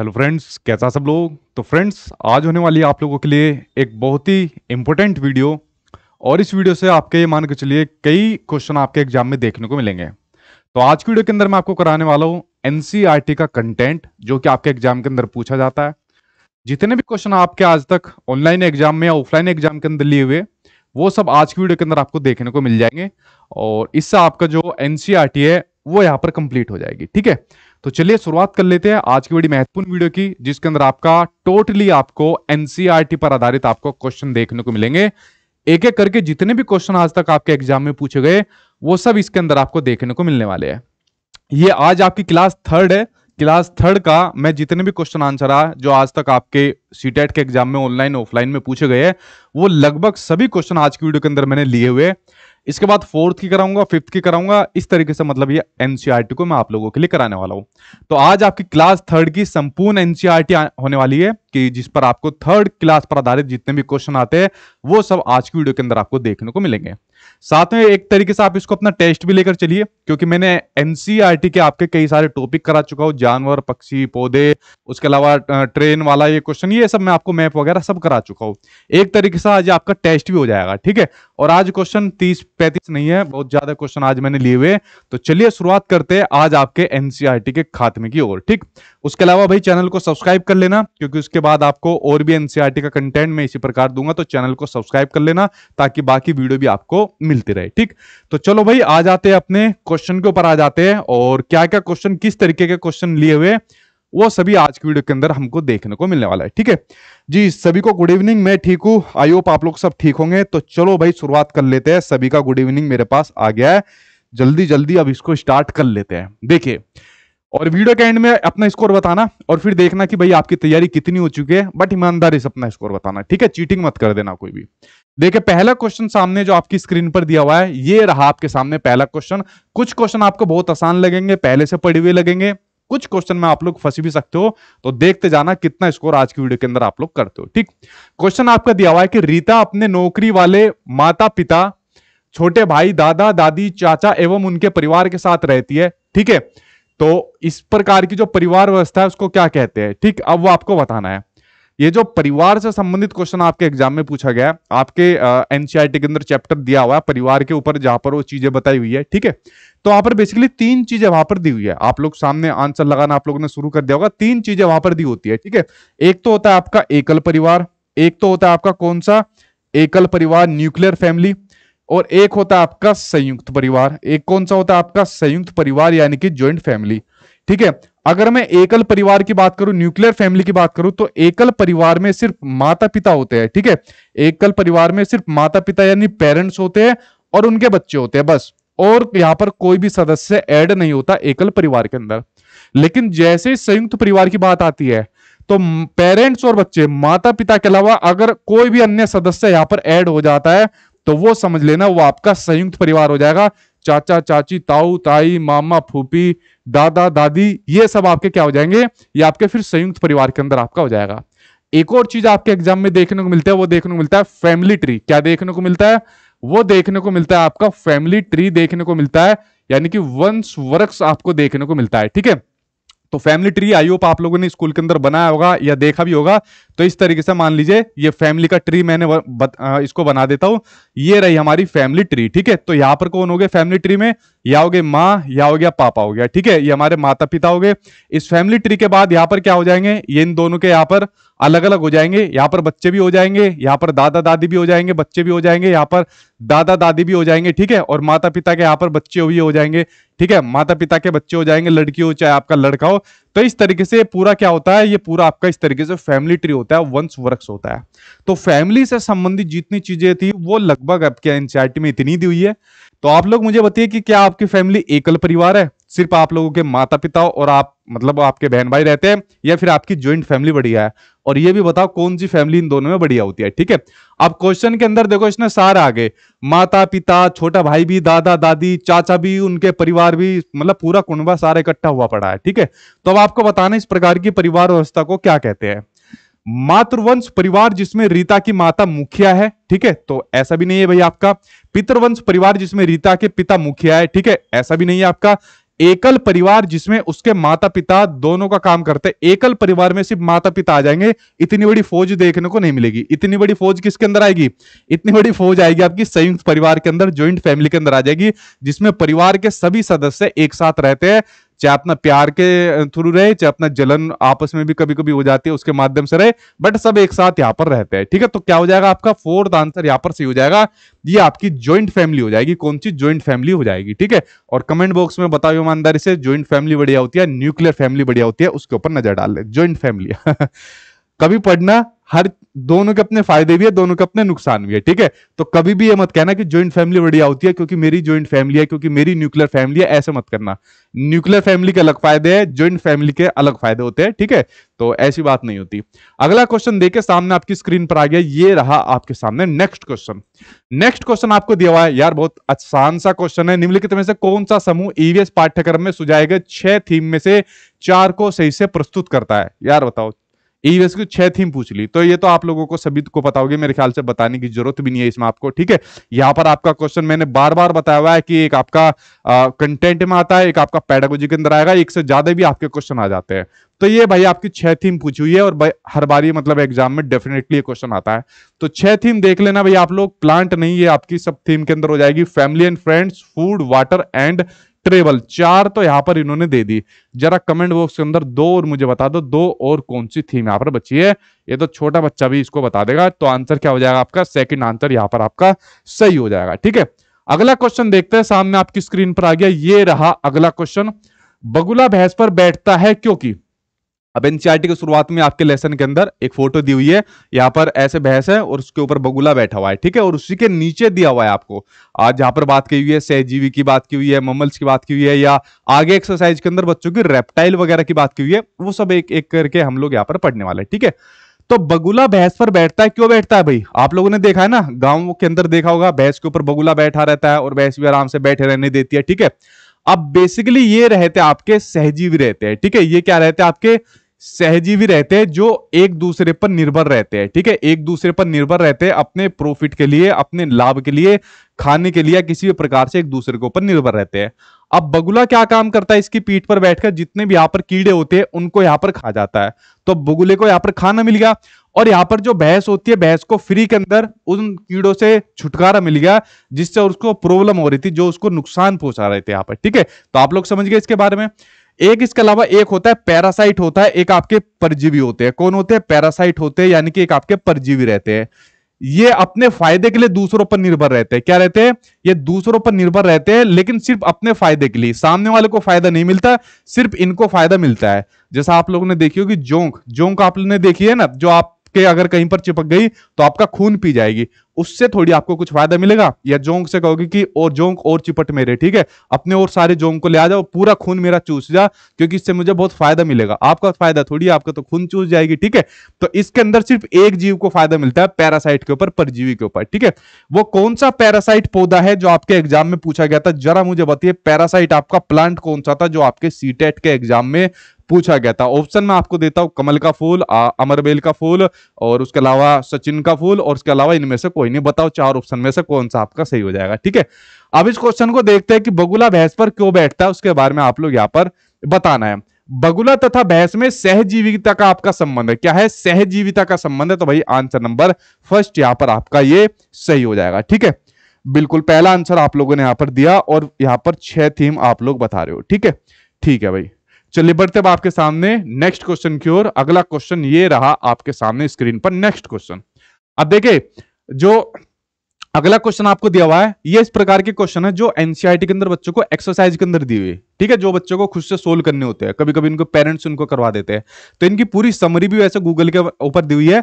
Hello friends कैसा सब लोग तो फ्रेंड्स आज होने वाली आप लोगों के लिए एक बहुत ही इम्पोर्टेंट वीडियो और इस वीडियो से आपके ये मान के चलिए कई क्वेश्चन आपके एग्जाम में देखने को मिलेंगे तो आज की वीडियो के अंदर मैं आपको कराने वाला हूँ एनसीईआरटी e का कंटेंट जो कि आपके एग्जाम के अंदर पूछा जाता है जितने भी क्वेश्चन आपके आज तक ऑनलाइन एग्जाम में या ऑफलाइन एग्जाम के अंदर लिए हुए वो सब आज की वीडियो के अंदर आपको देखने को मिल जाएंगे और इससे आपका जो एन e है वो यहाँ पर कंप्लीट हो जाएगी ठीक है तो चलिए शुरुआत कर लेते हैं आज की बड़ी महत्वपूर्ण वीडियो की जिसके अंदर आपका टोटली आपको एनसीआरटी e पर आधारित आपको क्वेश्चन देखने को मिलेंगे एक एक करके जितने भी क्वेश्चन आज तक आपके एग्जाम में पूछे गए वो सब इसके अंदर आपको देखने को मिलने वाले हैं ये आज आपकी क्लास थर्ड है क्लास थर्ड का मैं जितने भी क्वेश्चन आंसर आ जो आज तक आपके सीटेट e के एग्जाम में ऑनलाइन ऑफलाइन में पूछे गए हैं वो लगभग सभी क्वेश्चन आज की वीडियो के अंदर मैंने लिए हुए इसके बाद फोर्थ की कराऊंगा फिफ्थ की कराऊंगा इस तरीके से मतलब ये एनसीईआरटी e को मैं आप लोगों के लिए कराने वाला हूं तो आज आपकी क्लास थर्ड की संपूर्ण एनसीईआरटी e होने वाली है कि जिस पर आपको थर्ड क्लास पर आधारित जितने भी क्वेश्चन आते हैं वो सब आज की वीडियो के अंदर आपको देखने को मिलेंगे साथ में एक तरीके से आप इसको अपना टेस्ट भी लेकर चलिए क्योंकि मैंने एनसीईआरटी e के आपके कई सारे टॉपिक करा चुका हूँ जानवर पक्षी पौधे उसके अलावा ट्रेन वाला ये क्वेश्चन ये सब मैं आपको मैप वगैरह सब करा चुका हूँ एक तरीके से आज आपका टेस्ट भी हो जाएगा ठीक है और आज क्वेश्चन तीस पैंतीस नहीं है बहुत ज्यादा क्वेश्चन आज मैंने लिए हुए तो चलिए शुरुआत करते हैं आज आपके एनसीआरटी e के खात्मे की ओर ठीक उसके अलावा भाई चैनल को सब्सक्राइब कर लेना क्योंकि उसके बाद आपको और भी एनसीआरटी e का कंटेंट मैं इसी प्रकार दूंगा तो चैनल को सब्सक्राइब कर लेना ताकि बाकी वीडियो भी आपको मिलती रहे ठीक तो चलो भाई आ जाते हैं अपने क्वेश्चन के ऊपर आ जाते हैं और क्या क्या क्वेश्चन किस तरीके के क्वेश्चन लिए हुए वो सभी आज की वीडियो के अंदर हमको देखने को मिलने वाला है ठीक है जी सभी को गुड इवनिंग मैं ठीक हूँ आई होप आप लोग सब ठीक होंगे तो चलो भाई शुरुआत कर लेते हैं सभी का गुड इवनिंग मेरे पास आ गया है जल्दी जल्दी अब इसको स्टार्ट कर लेते हैं देखिए और वीडियो के एंड में अपना स्कोर बताना और फिर देखना कि भाई आपकी तैयारी कितनी हो चुकी है बट ईमानदारी से अपना स्कोर बताना ठीक है चीटिंग मत कर देना कोई भी देखिए पहला क्वेश्चन सामने जो आपकी स्क्रीन पर दिया हुआ है ये रहा आपके सामने पहला क्वेश्चन कुछ क्वेश्चन आपको बहुत आसान लगेंगे पहले से पढ़े हुए लगेंगे कुछ क्वेश्चन में आप लोग फंस भी सकते हो तो देखते जाना कितना स्कोर आज की वीडियो के अंदर आप लोग करते हो ठीक क्वेश्चन आपका दिया हुआ है कि रीता अपने नौकरी वाले माता पिता छोटे भाई दादा दादी चाचा एवं उनके परिवार के साथ रहती है ठीक है तो इस प्रकार की जो परिवार व्यवस्था है उसको क्या कहते हैं ठीक अब वो आपको बताना है ये जो परिवार से संबंधित क्वेश्चन आपके एग्जाम में पूछा गया आपके एनसीआरटी e के अंदर चैप्टर दिया हुआ है परिवार के ऊपर जहां पर वो चीजें बताई हुई है ठीक है तो वहां पर बेसिकली तीन चीजें वहां पर दी हुई है आप लोग सामने आंसर लगाना आप लोगों ने शुरू कर दिया होगा तीन चीजें वहां पर दी होती है ठीक है एक तो होता है आपका एकल परिवार एक तो होता है आपका कौन सा एकल परिवार न्यूक्लियर फैमिली और एक होता है आपका संयुक्त परिवार एक कौन सा होता है आपका संयुक्त परिवार यानी कि ज्वाइंट फैमिली ठीक है अगर मैं एकल परिवार की बात करूं न्यूक्लियर फैमिली की बात करूं तो एकल परिवार में सिर्फ माता पिता होते हैं ठीक है एकल परिवार में सिर्फ माता पिता यानी पेरेंट्स होते हैं और उनके बच्चे होते हैं बस और यहाँ पर कोई भी सदस्य ऐड नहीं होता एकल परिवार के अंदर लेकिन जैसे संयुक्त परिवार की बात आती है तो पेरेंट्स और बच्चे माता पिता के अलावा अगर कोई भी अन्य सदस्य यहाँ पर ऐड हो जाता है तो वो समझ लेना वो आपका संयुक्त परिवार हो जाएगा चाचा चाची ताऊ ताई मामा फूफी दादा दादी ये सब आपके क्या हो जाएंगे ये आपके फिर संयुक्त परिवार के अंदर आपका हो जाएगा एक और चीज आपके एग्जाम में देखने को मिलता है वो देखने को मिलता है फैमिली ट्री क्या देखने को मिलता है वो देखने को मिलता है आपका फैमिली ट्री देखने को मिलता है यानी कि वंश वर्क्स आपको देखने को मिलता है ठीक है तो फैमिली ट्री आई होप आप लोगों ने स्कूल के अंदर बनाया होगा या देखा भी होगा तो इस तरीके से मान लीजिए ये फैमिली का ट्री मैंने बत, आ, इसको बना देता हूं ये रही हमारी फैमिली ट्री ठीक है तो यहाँ पर कौन हो गए फैमिली ट्री में या हो गए माँ या हो गया पापा हो गया ठीक है ये हमारे माता पिता हो गए इस फैमिली ट्री के बाद यहाँ पर क्या हो जाएंगे ये इन दोनों के यहाँ पर अलग अलग हो जाएंगे यहाँ पर बच्चे भी हो जाएंगे यहाँ पर दादा दादी भी हो जाएंगे बच्चे भी हो जाएंगे यहाँ पर दादा दादी भी हो जाएंगे ठीक है और माता पिता के यहाँ पर बच्चे भी हो जाएंगे ठीक है माता पिता के बच्चे हो जाएंगे लड़की हो चाहे आपका लड़का हो तो इस तरीके से पूरा क्या होता है ये पूरा आपका इस तरीके से फैमिली ट्री होता है वंश वर्क होता है तो फैमिली से संबंधित जितनी चीजें थी वो लगभग आपके एनसीआरटी में इतनी दी हुई है तो आप लोग मुझे बताइए कि क्या आपकी फैमिली एकल परिवार है सिर्फ आप लोगों के माता पिता और आप मतलब आपके बहन भाई रहते हैं या फिर आपकी ज्वाइंट फैमिली बढ़िया है और ये भी बताओ कौन सी फैमिली इन दोनों में बढ़िया होती है ठीक है अब क्वेश्चन के अंदर देखो इसने सारे आगे माता पिता छोटा भाई भी दादा दादी चाचा भी उनके परिवार भी मतलब पूरा कुंडवा सारा इकट्ठा हुआ पड़ा है ठीक है तो अब आपको बताना इस प्रकार की परिवार व्यवस्था को क्या कहते हैं मातृवंश परिवार जिसमें रीता की माता मुखिया है ठीक है तो ऐसा भी नहीं है भाई आपका पितृवंश परिवार जिसमें रीता के पिता मुखिया है ठीक है ऐसा भी नहीं है आपका एकल परिवार जिसमें उसके माता पिता दोनों का काम करते एकल परिवार में सिर्फ माता पिता आ जाएंगे इतनी बड़ी फौज देखने को नहीं मिलेगी इतनी बड़ी फौज किसके अंदर आएगी इतनी बड़ी फौज आएगी आपकी संयुक्त परिवार के अंदर ज्वाइंट फैमिली के अंदर आ जाएगी जिसमें परिवार के सभी सदस्य एक साथ रहते हैं चाहे अपना प्यार के थ्रू रहे चाहे अपना जलन आपस में भी कभी कभी हो जाती है उसके माध्यम से रहे बट सब एक साथ यहाँ पर रहते हैं ठीक है तो क्या हो जाएगा आपका फोर्थ आंसर यहाँ पर सही हो जाएगा ये आपकी ज्वाइंट फैमिली हो जाएगी कौन सी ज्वाइंट फैमिली हो जाएगी ठीक है और कमेंट बॉक्स में बताओ ईमानदारी से ज्वाइंट फैमिली बढ़िया होती है न्यूक्लियर फैमिली बढ़िया होती है उसके ऊपर नजर डाल ले ज्वाइंट फैमिली कभी पढ़ना हर दोनों के अपने फायदे भी है दोनों के अपने नुकसान भी है ठीक है तो कभी भी ये मत कहना कि ज्वाइंट फैमिली बढ़िया होती है क्योंकि मेरी ज्वाइंट फैमिली है क्योंकि मेरी न्यूक्लियर फैमिली है ऐसे मत करना न्यूक्लियर फैमिली के अलग फायदे हैं ज्वाइंट फैमिली के अलग फायदे होते हैं ठीक है तो ऐसी बात नहीं होती अगला क्वेश्चन देखे सामने आपकी स्क्रीन पर आ गया ये रहा आपके सामने नेक्स्ट क्वेश्चन नेक्स्ट क्वेश्चन आपको दिया हुआ है यार बहुत आसान सा क्वेश्चन है निम्नलिखित में से कौन सा समूह ईवीएस e पाठ्यक्रम में सुझाए गए छह थीम में से चार को सही से प्रस्तुत करता है यार बताओ ईवीएस e की छह थीम पूछ ली तो ये तो आप लोगों को सभी को पता होगी मेरे ख्याल से बताने की जरूरत भी नहीं है इसमें आपको ठीक है यहाँ पर आपका क्वेश्चन मैंने बार बार बताया हुआ है कि एक आपका कंटेंट में आता है एक आपका पैडागोजी के अंदर आएगा एक से ज्यादा भी आपके क्वेश्चन आ जाते हैं तो ये भाई आपकी छह थीम पूछी हुई है और हर बार ये मतलब एग्जाम में डेफिनेटली ये क्वेश्चन आता है तो छह थीम देख लेना भाई आप लोग प्लांट नहीं है आपकी सब थीम के अंदर हो जाएगी family and friends food water and travel चार तो यहाँ पर इन्होंने दे दी जरा कमेंट बॉक्स के अंदर दो और मुझे बता दो दो और कौन सी थीम यहाँ पर बची है ये तो छोटा बच्चा भी इसको बता देगा तो आंसर क्या हो जाएगा आपका सेकंड आंसर यहाँ पर आपका सही हो जाएगा ठीक है अगला क्वेश्चन देखते हैं सामने आपकी स्क्रीन पर आ गया ये रहा अगला क्वेश्चन बगुला भैंस पर बैठता है क्योंकि अब एनसीआरटी e की शुरुआत में आपके लेसन के अंदर एक फोटो दी हुई है यहाँ पर ऐसे भैंस है और उसके ऊपर बगुला बैठा हुआ है ठीक है और उसी के नीचे दिया हुआ है आपको आज जहां पर बात की हुई है सहजीवी की बात की हुई है ममल्स की बात की हुई है या आगे एक्सरसाइज के अंदर बच्चों की रेप्टाइल वगैरह की बात की हुई है वो सब एक एक करके हम लोग यहाँ पर पढ़ने वाले ठीक है तो बगुला भैंस पर बैठता है क्यों बैठता है भाई आप लोगों ने देखा है ना गाँव के अंदर देखा होगा भैंस के ऊपर बगुला बैठा रहता है और भैंस भी आराम से बैठे रहने देती है ठीक है अब बेसिकली ये रहते आपके सहजीवी रहते हैं ठीक है ये क्या रहते हैं आपके सहजीवी रहते हैं जो एक दूसरे पर निर्भर रहते हैं ठीक है एक दूसरे पर निर्भर रहते हैं अपने प्रॉफिट के लिए अपने लाभ के लिए खाने के लिए किसी भी प्रकार से एक दूसरे के ऊपर निर्भर रहते हैं अब बगुला क्या काम करता है इसकी पीठ पर बैठकर जितने भी यहाँ पर कीड़े होते हैं उनको यहाँ पर खा जाता है तो बगुले को यहाँ पर खाना मिल गया और यहाँ पर जो भैंस होती है भैंस को फ्री के अंदर उन कीड़ों से छुटकारा मिल गया जिससे उसको प्रॉब्लम हो रही थी जो उसको नुकसान पहुंचा रहे थे यहाँ पर ठीक है तो आप लोग समझ गए इसके बारे में एक इसके अलावा एक होता है पैरासाइट होता है एक आपके परजीवी होते हैं कौन होते हैं पैरासाइट होते हैं यानी कि एक आपके परजीवी रहते हैं ये अपने फायदे के लिए दूसरों पर निर्भर रहते हैं क्या रहते हैं ये दूसरों पर निर्भर रहते हैं लेकिन सिर्फ अपने फायदे के लिए सामने वाले को फायदा नहीं मिलता सिर्फ इनको फायदा मिलता है जैसा आप लोगों ने देखी होगी जोंक जोंक आप लोगों ने देखी है ना जो आप के अगर कहीं पर चिपक गई तो आपका खून पी जाएगी उससे थोड़ी आपको कुछ फायदा मिलेगा या जोंक से कहोगे कि और जोंक और चिपट मेरे ठीक है अपने और सारे जोंक को ले आ जाओ पूरा खून मेरा चूस जा क्योंकि इससे मुझे बहुत फायदा मिलेगा आपका फायदा थोड़ी आपका तो खून चूस जाएगी ठीक है तो इसके अंदर सिर्फ एक जीव को फायदा मिलता है पैरासाइट के ऊपर परजीवी के ऊपर ठीक है वो कौन सा पैरासाइट पौधा है जो आपके एग्जाम में पूछा गया था जरा मुझे बताइए पैरासाइट आपका प्लांट कौन सा था जो आपके सीटेट e के एग्जाम में पूछा गया था ऑप्शन में आपको देता हूं कमल का फूल अमरबेल का फूल और उसके अलावा सचिन का फूल और उसके अलावा इनमें से कोई नहीं बताओ चार ऑप्शन में से कौन सा आपका सही हो जाएगा ठीक है अब इस क्वेश्चन को देखते हैं कि बगुला भैंस पर क्यों बैठता है उसके बारे में आप लोग यहाँ पर बताना है बगुला तथा भैंस में सहजीविता का आपका संबंध है क्या है सहजीविता का संबंध है तो भाई आंसर नंबर फर्स्ट यहाँ पर आपका ये सही हो जाएगा ठीक है बिल्कुल पहला आंसर आप लोगों ने यहाँ पर दिया और यहाँ पर छह थीम आप लोग बता रहे हो ठीक है ठीक है भाई चलिए बढ़ते आपके सामने नेक्स्ट क्वेश्चन की ओर अगला क्वेश्चन ये रहा आपके सामने स्क्रीन पर नेक्स्ट क्वेश्चन अब देखे जो अगला क्वेश्चन आपको दिया हुआ है ये इस प्रकार के क्वेश्चन है जो एनसीआईटी के अंदर बच्चों को एक्सरसाइज के अंदर दी हुई ठीक है जो बच्चों को खुद से सोल्व करने होते हैं कभी कभी इनको पेरेंट्स उनको करवा देते हैं तो इनकी पूरी समरी भी वैसे गूगल के ऊपर दी हुई है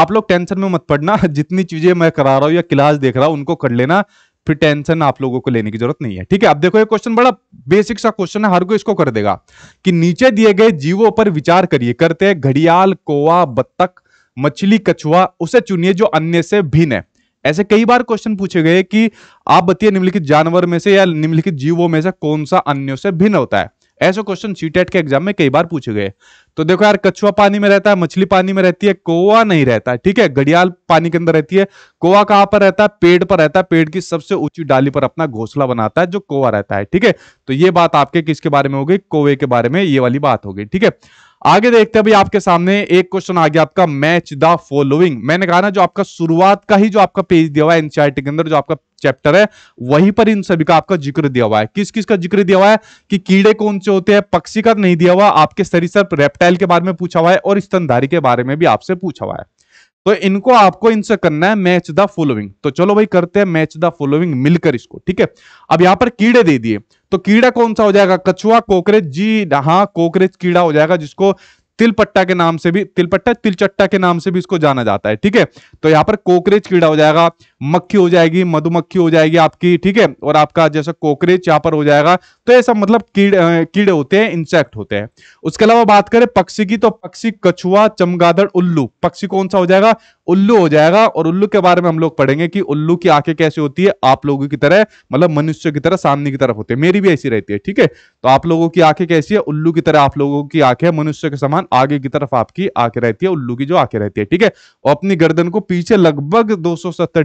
आप लोग टेंशन में मत पड़ना जितनी चीजें मैं करा रहा हूँ या क्लास देख रहा हूं उनको कर लेना फिर टेंशन आप लोगों को लेने की जरूरत नहीं है ठीक है अब देखो ये क्वेश्चन बड़ा बेसिक सा क्वेश्चन है हर कोई इसको कर देगा कि नीचे दिए गए जीवों पर विचार करिए करते हैं घड़ियाल कोवा बत्तख मछली कछुआ उसे चुनिए जो अन्य से भिन्न है ऐसे कई बार क्वेश्चन पूछे गए कि आप बताइए निम्नलिखित जानवर में से या निम्नलिखित जीवों में से कौन सा अन्यों से भिन्न होता है ऐसे क्वेश्चन सीटेट e के एग्जाम में कई बार पूछे गए तो देखो यार कछुआ पानी में रहता है मछली पानी में रहती है कोवा नहीं रहता है ठीक है घड़ियाल पानी के अंदर रहती है कोवा कहां पर रहता है पेड़ पर रहता है पेड़ की सबसे ऊंची डाली पर अपना घोसला बनाता है जो कोवा रहता है ठीक है तो ये बात आपके किसके बारे में हो गई कोवे के बारे में ये वाली बात हो गई ठीक है आगे देखते हैं अभी आपके सामने एक क्वेश्चन आ गया आपका मैच द फॉलोइंग मैंने कहा ना जो आपका शुरुआत का ही जो आपका पेज दिया हुआ है एनसीआरटी के अंदर जो आपका चैप्टर है वहीं पर इन सभी का आपका जिक्र दिया हुआ है किस किस का जिक्र दिया हुआ है कि कीड़े कौन से होते हैं पक्षी का नहीं दिया हुआ आपके सरिसर रेप्टाइल के बारे में पूछा हुआ है और स्तनधारी के बारे में भी आपसे पूछा हुआ है तो इनको आपको इनसे करना है मैच द फॉलोइंग तो चलो भाई करते हैं मैच द फॉलोइंग मिलकर इसको ठीक है अब यहां पर कीड़े दे दिए तो कीड़ा कौन सा हो जाएगा कछुआ कोकरेज जी हाँ कोकरेज कीड़ा हो जाएगा जिसको तिलपट्टा के नाम से भी तिलपट्टा तिलचट्टा के नाम से भी इसको जाना जाता है ठीक है तो यहाँ पर कोकरेज कीड़ा हो जाएगा मक्खी हो जाएगी मधुमक्खी हो जाएगी आपकी ठीक है और आपका जैसा कोकरेज यहाँ पर हो जाएगा तो ये सब मतलब कीड़े कीड़े होते हैं इंसेक्ट होते हैं उसके अलावा बात करें पक्षी की तो पक्षी कछुआ चमगादड़ उल्लू पक्षी कौन सा हो जाएगा उल्लू हो जाएगा और उल्लू के बारे में हम लोग पढ़ेंगे कि उल्लू की आंखें कैसी होती है आप लोगों की तरह मतलब मनुष्य की तरह सामने की तरफ होती है मेरी भी ऐसी रहती है ठीक है तो आप लोगों की आंखें कैसी है उल्लू की तरह आप लोगों की आंखें मनुष्य के समान आगे की तरफ आपकी आंखें रहती है उल्लू की जो आंखें रहती है ठीक है और अपनी गर्दन को पीछे लगभग दो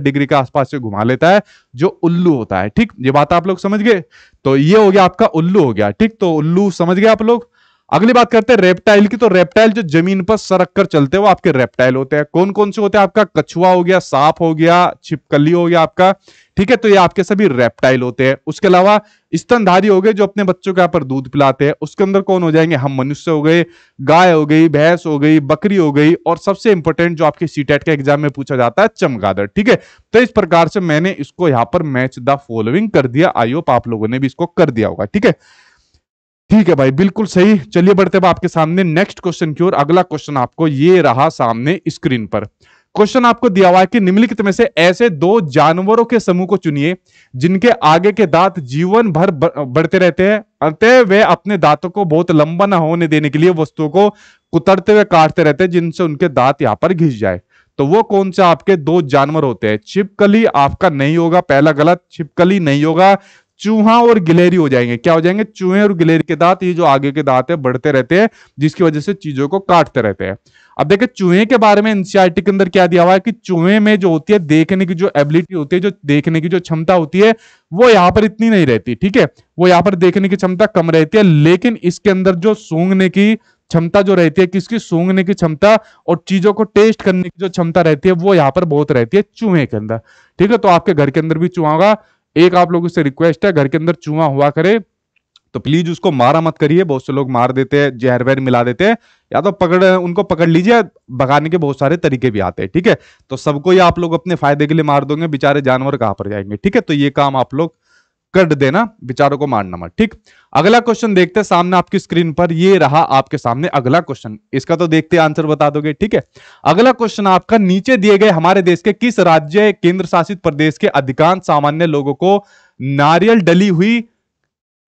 डिग्री के आसपास से घुमा लेता है जो उल्लू होता है ठीक ये बात आप लोग समझ गए तो ये हो गया आपका उल्लू हो गया ठीक तो उल्लू समझ गए आप लोग अगली बात करते हैं रेप्टाइल की तो रेप्टाइल जो जमीन पर सरक कर चलते हैं वो आपके रेप्टाइल होते हैं कौन कौन से होते हैं आपका कछुआ हो गया सांप हो गया छिपकली हो गया आपका ठीक है तो ये आपके सभी रेप्टाइल होते हैं उसके अलावा स्तनधारी हो गए जो अपने बच्चों के यहाँ पर दूध पिलाते हैं उसके अंदर कौन हो जाएंगे हम मनुष्य हो गए गाय हो गई भैंस हो गई बकरी हो गई और सबसे इंपॉर्टेंट जो आपके सीटेट e के एग्जाम में पूछा जाता है चमगादड़ ठीक है तो इस प्रकार से मैंने इसको यहाँ पर मैच द फॉलोइंग कर दिया आई होप आप लोगों ने भी इसको कर दिया होगा ठीक है ठीक है भाई बिल्कुल सही चलिए बढ़ते हैं आपके सामने नेक्स्ट क्वेश्चन की ओर अगला क्वेश्चन आपको ये रहा सामने स्क्रीन पर क्वेश्चन आपको दिया हुआ है कि निम्नलिखित में से ऐसे दो जानवरों के समूह को चुनिए जिनके आगे के दांत जीवन भर बढ़ते रहते हैं अतः वे अपने दांतों को बहुत लंबा ना होने देने के लिए वस्तुओं को कुतरते हुए काटते रहते हैं जिनसे उनके दांत यहाँ पर घिस जाए तो वो कौन सा आपके दो जानवर होते हैं छिपकली आपका नहीं होगा पहला गलत छिपकली नहीं होगा चूहा और गिलेरी हो जाएंगे क्या हो जाएंगे चूहे और गिलेरी के दांत ये जो आगे के दांत है बढ़ते रहते हैं जिसकी वजह से चीजों को काटते रहते हैं अब देखिए चूहे के बारे में एनसीआरटी के अंदर क्या दिया हुआ है कि चूहे में जो होती है देखने की जो एबिलिटी होती है जो देखने की जो क्षमता होती है वो यहाँ पर इतनी नहीं रहती ठीक है वो यहाँ पर देखने की क्षमता कम रहती है लेकिन इसके अंदर जो सूंघने की क्षमता जो रहती है किसकी सूंघने की क्षमता और चीजों को टेस्ट करने की जो क्षमता रहती है वो यहाँ पर बहुत रहती है चूहे के अंदर ठीक है तो आपके घर के अंदर भी चूहा होगा एक आप लोगों से रिक्वेस्ट है घर के अंदर चूहा हुआ करे तो प्लीज उसको मारा मत करिए बहुत से लोग मार देते हैं जहर वहर मिला देते हैं या तो पकड़ उनको पकड़ लीजिए भगाने के बहुत सारे तरीके भी आते हैं ठीक है तो सबको ये आप लोग अपने फायदे के लिए मार दोगे बेचारे जानवर कहां पर जाएंगे ठीक है तो ये काम आप लोग कर देना विचारों को मारना मत ठीक अगला क्वेश्चन देखते हैं सामने आपकी स्क्रीन पर ये रहा आपके सामने अगला क्वेश्चन इसका तो देखते आंसर बता दोगे ठीक है अगला क्वेश्चन आपका नीचे दिए गए हमारे देश के किस राज्य केंद्र शासित प्रदेश के अधिकांश सामान्य लोगों को नारियल डली हुई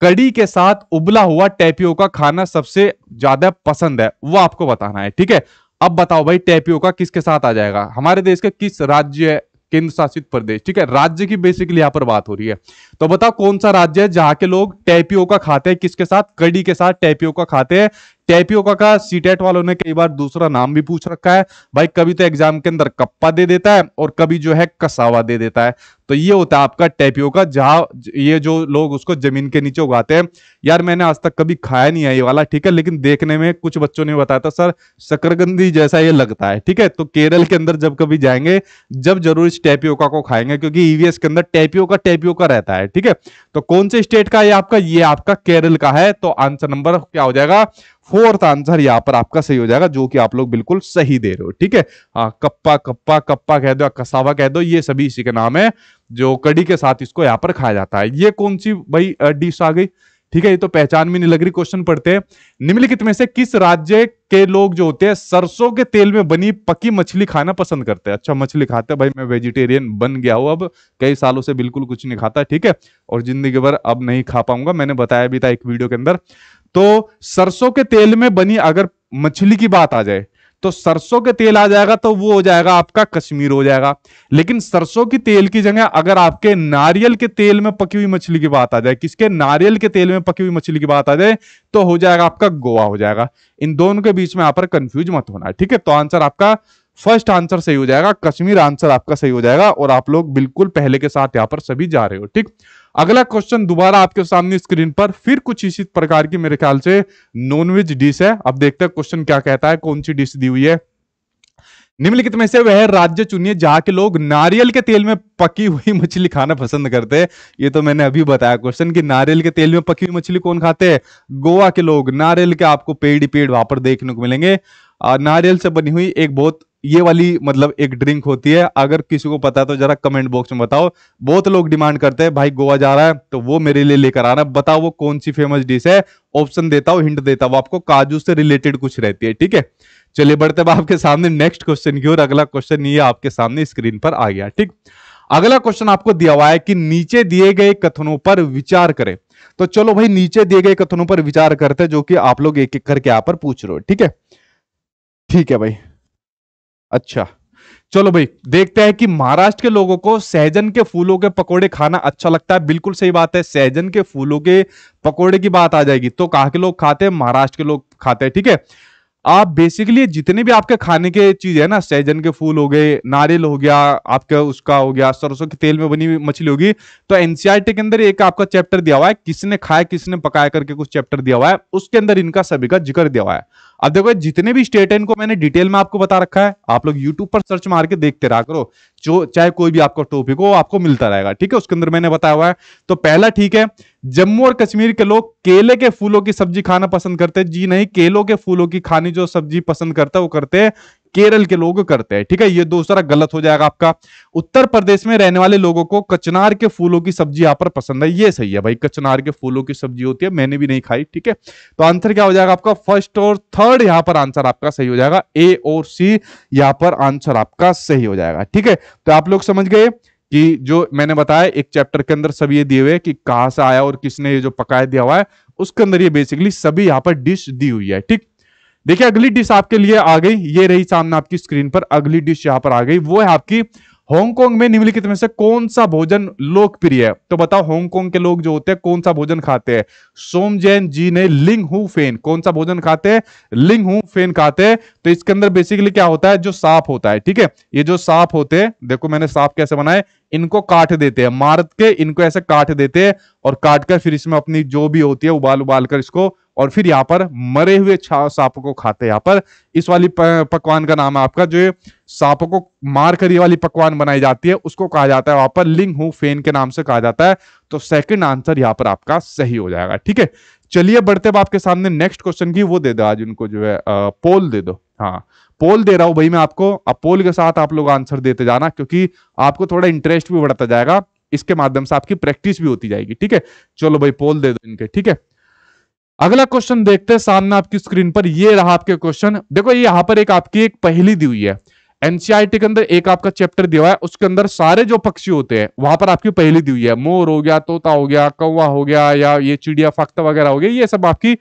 कड़ी के साथ उबला हुआ टैपियो का खाना सबसे ज्यादा पसंद है वो आपको बताना है ठीक है अब बताओ भाई टैपियो का किसके साथ आ जाएगा हमारे देश के किस राज्य केंद्र शासित प्रदेश ठीक है राज्य की बेसिकली यहाँ पर बात हो रही है तो बताओ कौन सा राज्य है जहां के लोग टैपियो का खाते हैं किसके साथ कड़ी के साथ टैपियो का खाते हैं टीआईपीओ का कहा सीटेट e वालों ने कई बार दूसरा नाम भी पूछ रखा है भाई कभी तो एग्जाम के अंदर कप्पा दे देता है और कभी जो है कसावा दे देता है तो ये होता है आपका टेपियो का जहां ये जो लोग उसको जमीन के नीचे उगाते हैं यार मैंने आज तक कभी खाया नहीं है ये वाला ठीक है लेकिन देखने में कुछ बच्चों ने बताया था सर शकरगंदी जैसा ये लगता है ठीक है तो केरल के अंदर जब कभी जाएंगे जब जरूर इस टेपियोका को खाएंगे क्योंकि ईवीएस e के अंदर टेपियो का टेपियो का रहता है ठीक है तो कौन से स्टेट का ये आपका ये आपका केरल का है तो आंसर नंबर क्या हो जाएगा फोर्थ आंसर यहां पर आपका सही हो जाएगा जो कि आप लोग बिल्कुल सही दे रहे हो ठीक है हाँ कप्पा कप्पा कप्पा कह दो कसावा कह दो ये सभी इसी के नाम है जो कड़ी के साथ इसको यहाँ पर खाया जाता है ये कौन सी भाई डिश आ गई ठीक है ये तो पहचान भी नहीं लग रही क्वेश्चन पढ़ते हैं निम्नलिखित में से किस राज्य के लोग जो होते हैं सरसों के तेल में बनी पकी मछली खाना पसंद करते हैं अच्छा मछली खाते हैं भाई मैं वेजिटेरियन बन गया हूं अब कई सालों से बिल्कुल कुछ नहीं खाता ठीक है और जिंदगी भर अब नहीं खा पाऊंगा मैंने बताया भी था एक वीडियो के अंदर तो सरसों के तेल में बनी अगर मछली की बात आ जाए तो सरसों के तेल आ जाएगा तो वो हो जाएगा आपका कश्मीर हो जाएगा लेकिन सरसों की तेल की जगह अगर आपके नारियल के तेल में पकी हुई मछली की बात आ जाए किसके नारियल के तेल में पकी हुई मछली की बात आ जाए तो हो जाएगा आपका गोवा हो जाएगा इन दोनों के बीच में यहां पर कंफ्यूज मत होना ठीक है तो आंसर आपका फर्स्ट आंसर सही हो जाएगा कश्मीर आंसर आपका सही हो जाएगा और आप लोग बिल्कुल पहले के साथ यहां पर सभी जा रहे हो ठीक अगला क्वेश्चन दोबारा आपके सामने स्क्रीन पर फिर कुछ इसी प्रकार की मेरे ख्याल से नॉनवेज डिश है अब देखते हैं क्वेश्चन क्या कहता है कौन सी डिश दी हुई है निम्नलिखित में से वह राज्य चुनिए जहां के लोग नारियल के तेल में पकी हुई मछली खाना पसंद करते हैं ये तो मैंने अभी बताया क्वेश्चन कि नारियल के तेल में पकी हुई मछली कौन खाते हैं गोवा के लोग नारियल के आपको पेड़ ही पेड़ वहां पर देखने को मिलेंगे नारियल से बनी हुई एक बहुत ये वाली मतलब एक ड्रिंक होती है अगर किसी को पता है तो जरा कमेंट बॉक्स में बताओ बहुत लोग डिमांड करते हैं भाई गोवा जा रहा है तो वो मेरे लिए लेकर आना बताओ वो कौन सी फेमस डिश है ऑप्शन देता हो हिंट देता हूँ आपको काजू से रिलेटेड कुछ रहती है ठीक है चलिए बढ़ते आपके सामने नेक्स्ट क्वेश्चन की ओर अगला क्वेश्चन ये आपके सामने स्क्रीन पर आ गया ठीक अगला क्वेश्चन आपको दिया हुआ है कि नीचे दिए गए कथनों पर विचार करें तो चलो भाई नीचे दिए गए कथनों पर विचार करते हैं जो कि आप लोग एक एक करके यहां पर पूछ रहे हो ठीक है ठीक है भाई अच्छा चलो भाई देखते हैं कि महाराष्ट्र के लोगों को सहजन के फूलों के पकोड़े खाना अच्छा लगता है बिल्कुल सही बात है सहजन के फूलों के पकोड़े की बात आ जाएगी तो कहा के लोग खाते हैं महाराष्ट्र के लोग खाते हैं ठीक है थीके? आप बेसिकली जितने भी आपके खाने के चीज है ना सहजन के फूल हो गए नारियल हो गया आपका उसका हो गया सरसों के तेल में बनी हुई मछली होगी तो एनसीआरटी के अंदर एक आपका चैप्टर दिया हुआ है किसने खाया किसने पकाया करके कुछ चैप्टर दिया हुआ है उसके अंदर इनका सभी का जिक्र दिया हुआ है अब देखो जितने भी स्टेट है इनको मैंने डिटेल में आपको बता रखा है आप लोग यूट्यूब पर सर्च मार के देखते रहा करो जो चाहे कोई भी आपका टॉपिक हो आपको मिलता रहेगा ठीक है उसके अंदर मैंने बताया हुआ है तो पहला ठीक है जम्मू और कश्मीर के लोग केले के फूलों की सब्जी खाना पसंद करते हैं जी नहीं केलों के फूलों की खानी जो सब्जी पसंद करता है वो करते हैं केरल के लोग करते हैं ठीक है ये दूसरा गलत हो जाएगा आपका उत्तर प्रदेश में रहने वाले लोगों को कचनार के फूलों की सब्जी यहाँ पर पसंद है ये सही है भाई कचनार के फूलों की सब्जी होती है मैंने भी नहीं खाई ठीक है तो आंसर क्या हो जाएगा आपका फर्स्ट और थर्ड यहाँ पर आंसर आपका सही हो जाएगा ए और सी यहाँ पर आंसर आपका सही हो जाएगा ठीक है तो आप लोग समझ गए कि जो मैंने बताया एक चैप्टर के अंदर सब ये दिए हुए कि कहाँ से आया और किसने ये जो पकाया दिया हुआ है उसके अंदर ये बेसिकली सभी यहाँ पर डिश दी हुई है ठीक देखिए अगली डिश आपके लिए आ गई ये रही सामने आपकी स्क्रीन पर अगली डिश यहां पर आ गई वो है आपकी हांगकांग में निम्नलिखित में से कौन सा भोजन लोकप्रिय है तो बताओ हांगकांग के लोग जो होते हैं कौन सा भोजन खाते हैं जैन जी ने लिंग हु फेन कौन सा भोजन खाते हैं लिंग हु फेन खाते हैं तो इसके अंदर बेसिकली क्या होता है जो सांप होता है ठीक है ये जो सांप होते हैं देखो मैंने सांप कैसे बनाए इनको काट देते हैं मारत के इनको ऐसे काट देते हैं और काट कर फिर इसमें अपनी जो भी होती है उबाल उबाल कर इसको और फिर यहाँ पर मरे हुए सांप को खाते यहाँ पर इस वाली पकवान का नाम है आपका जो सांप को मार कर ये वाली पकवान बनाई जाती है उसको कहा जाता है वहां पर लिंग हु फेन के नाम से कहा जाता है तो सेकंड आंसर यहाँ पर आपका सही हो जाएगा ठीक है चलिए बढ़ते अब आपके सामने नेक्स्ट क्वेश्चन की वो दे दो आज उनको जो है पोल दे दो हाँ पोल दे रहा हूं भाई मैं आपको अब पोल के साथ आप लोग आंसर देते जाना क्योंकि आपको थोड़ा इंटरेस्ट भी बढ़ता जाएगा इसके माध्यम से आपकी प्रैक्टिस भी होती जाएगी ठीक है चलो भाई पोल दे दो इनके ठीक है अगला क्वेश्चन देखते हैं सामने आपकी स्क्रीन पर ये रहा आपके क्वेश्चन देखो ये यहाँ पर एक आपकी एक पहली दी हुई है एनसीआरटी e के अंदर एक आपका चैप्टर दिया हुआ है उसके अंदर सारे जो पक्षी होते हैं वहां पर आपकी पहली दी हुई है मोर हो गया तोता हो गया कौवा हो गया या ये चिड़िया फक्त वगैरह हो गया ये सब आपकी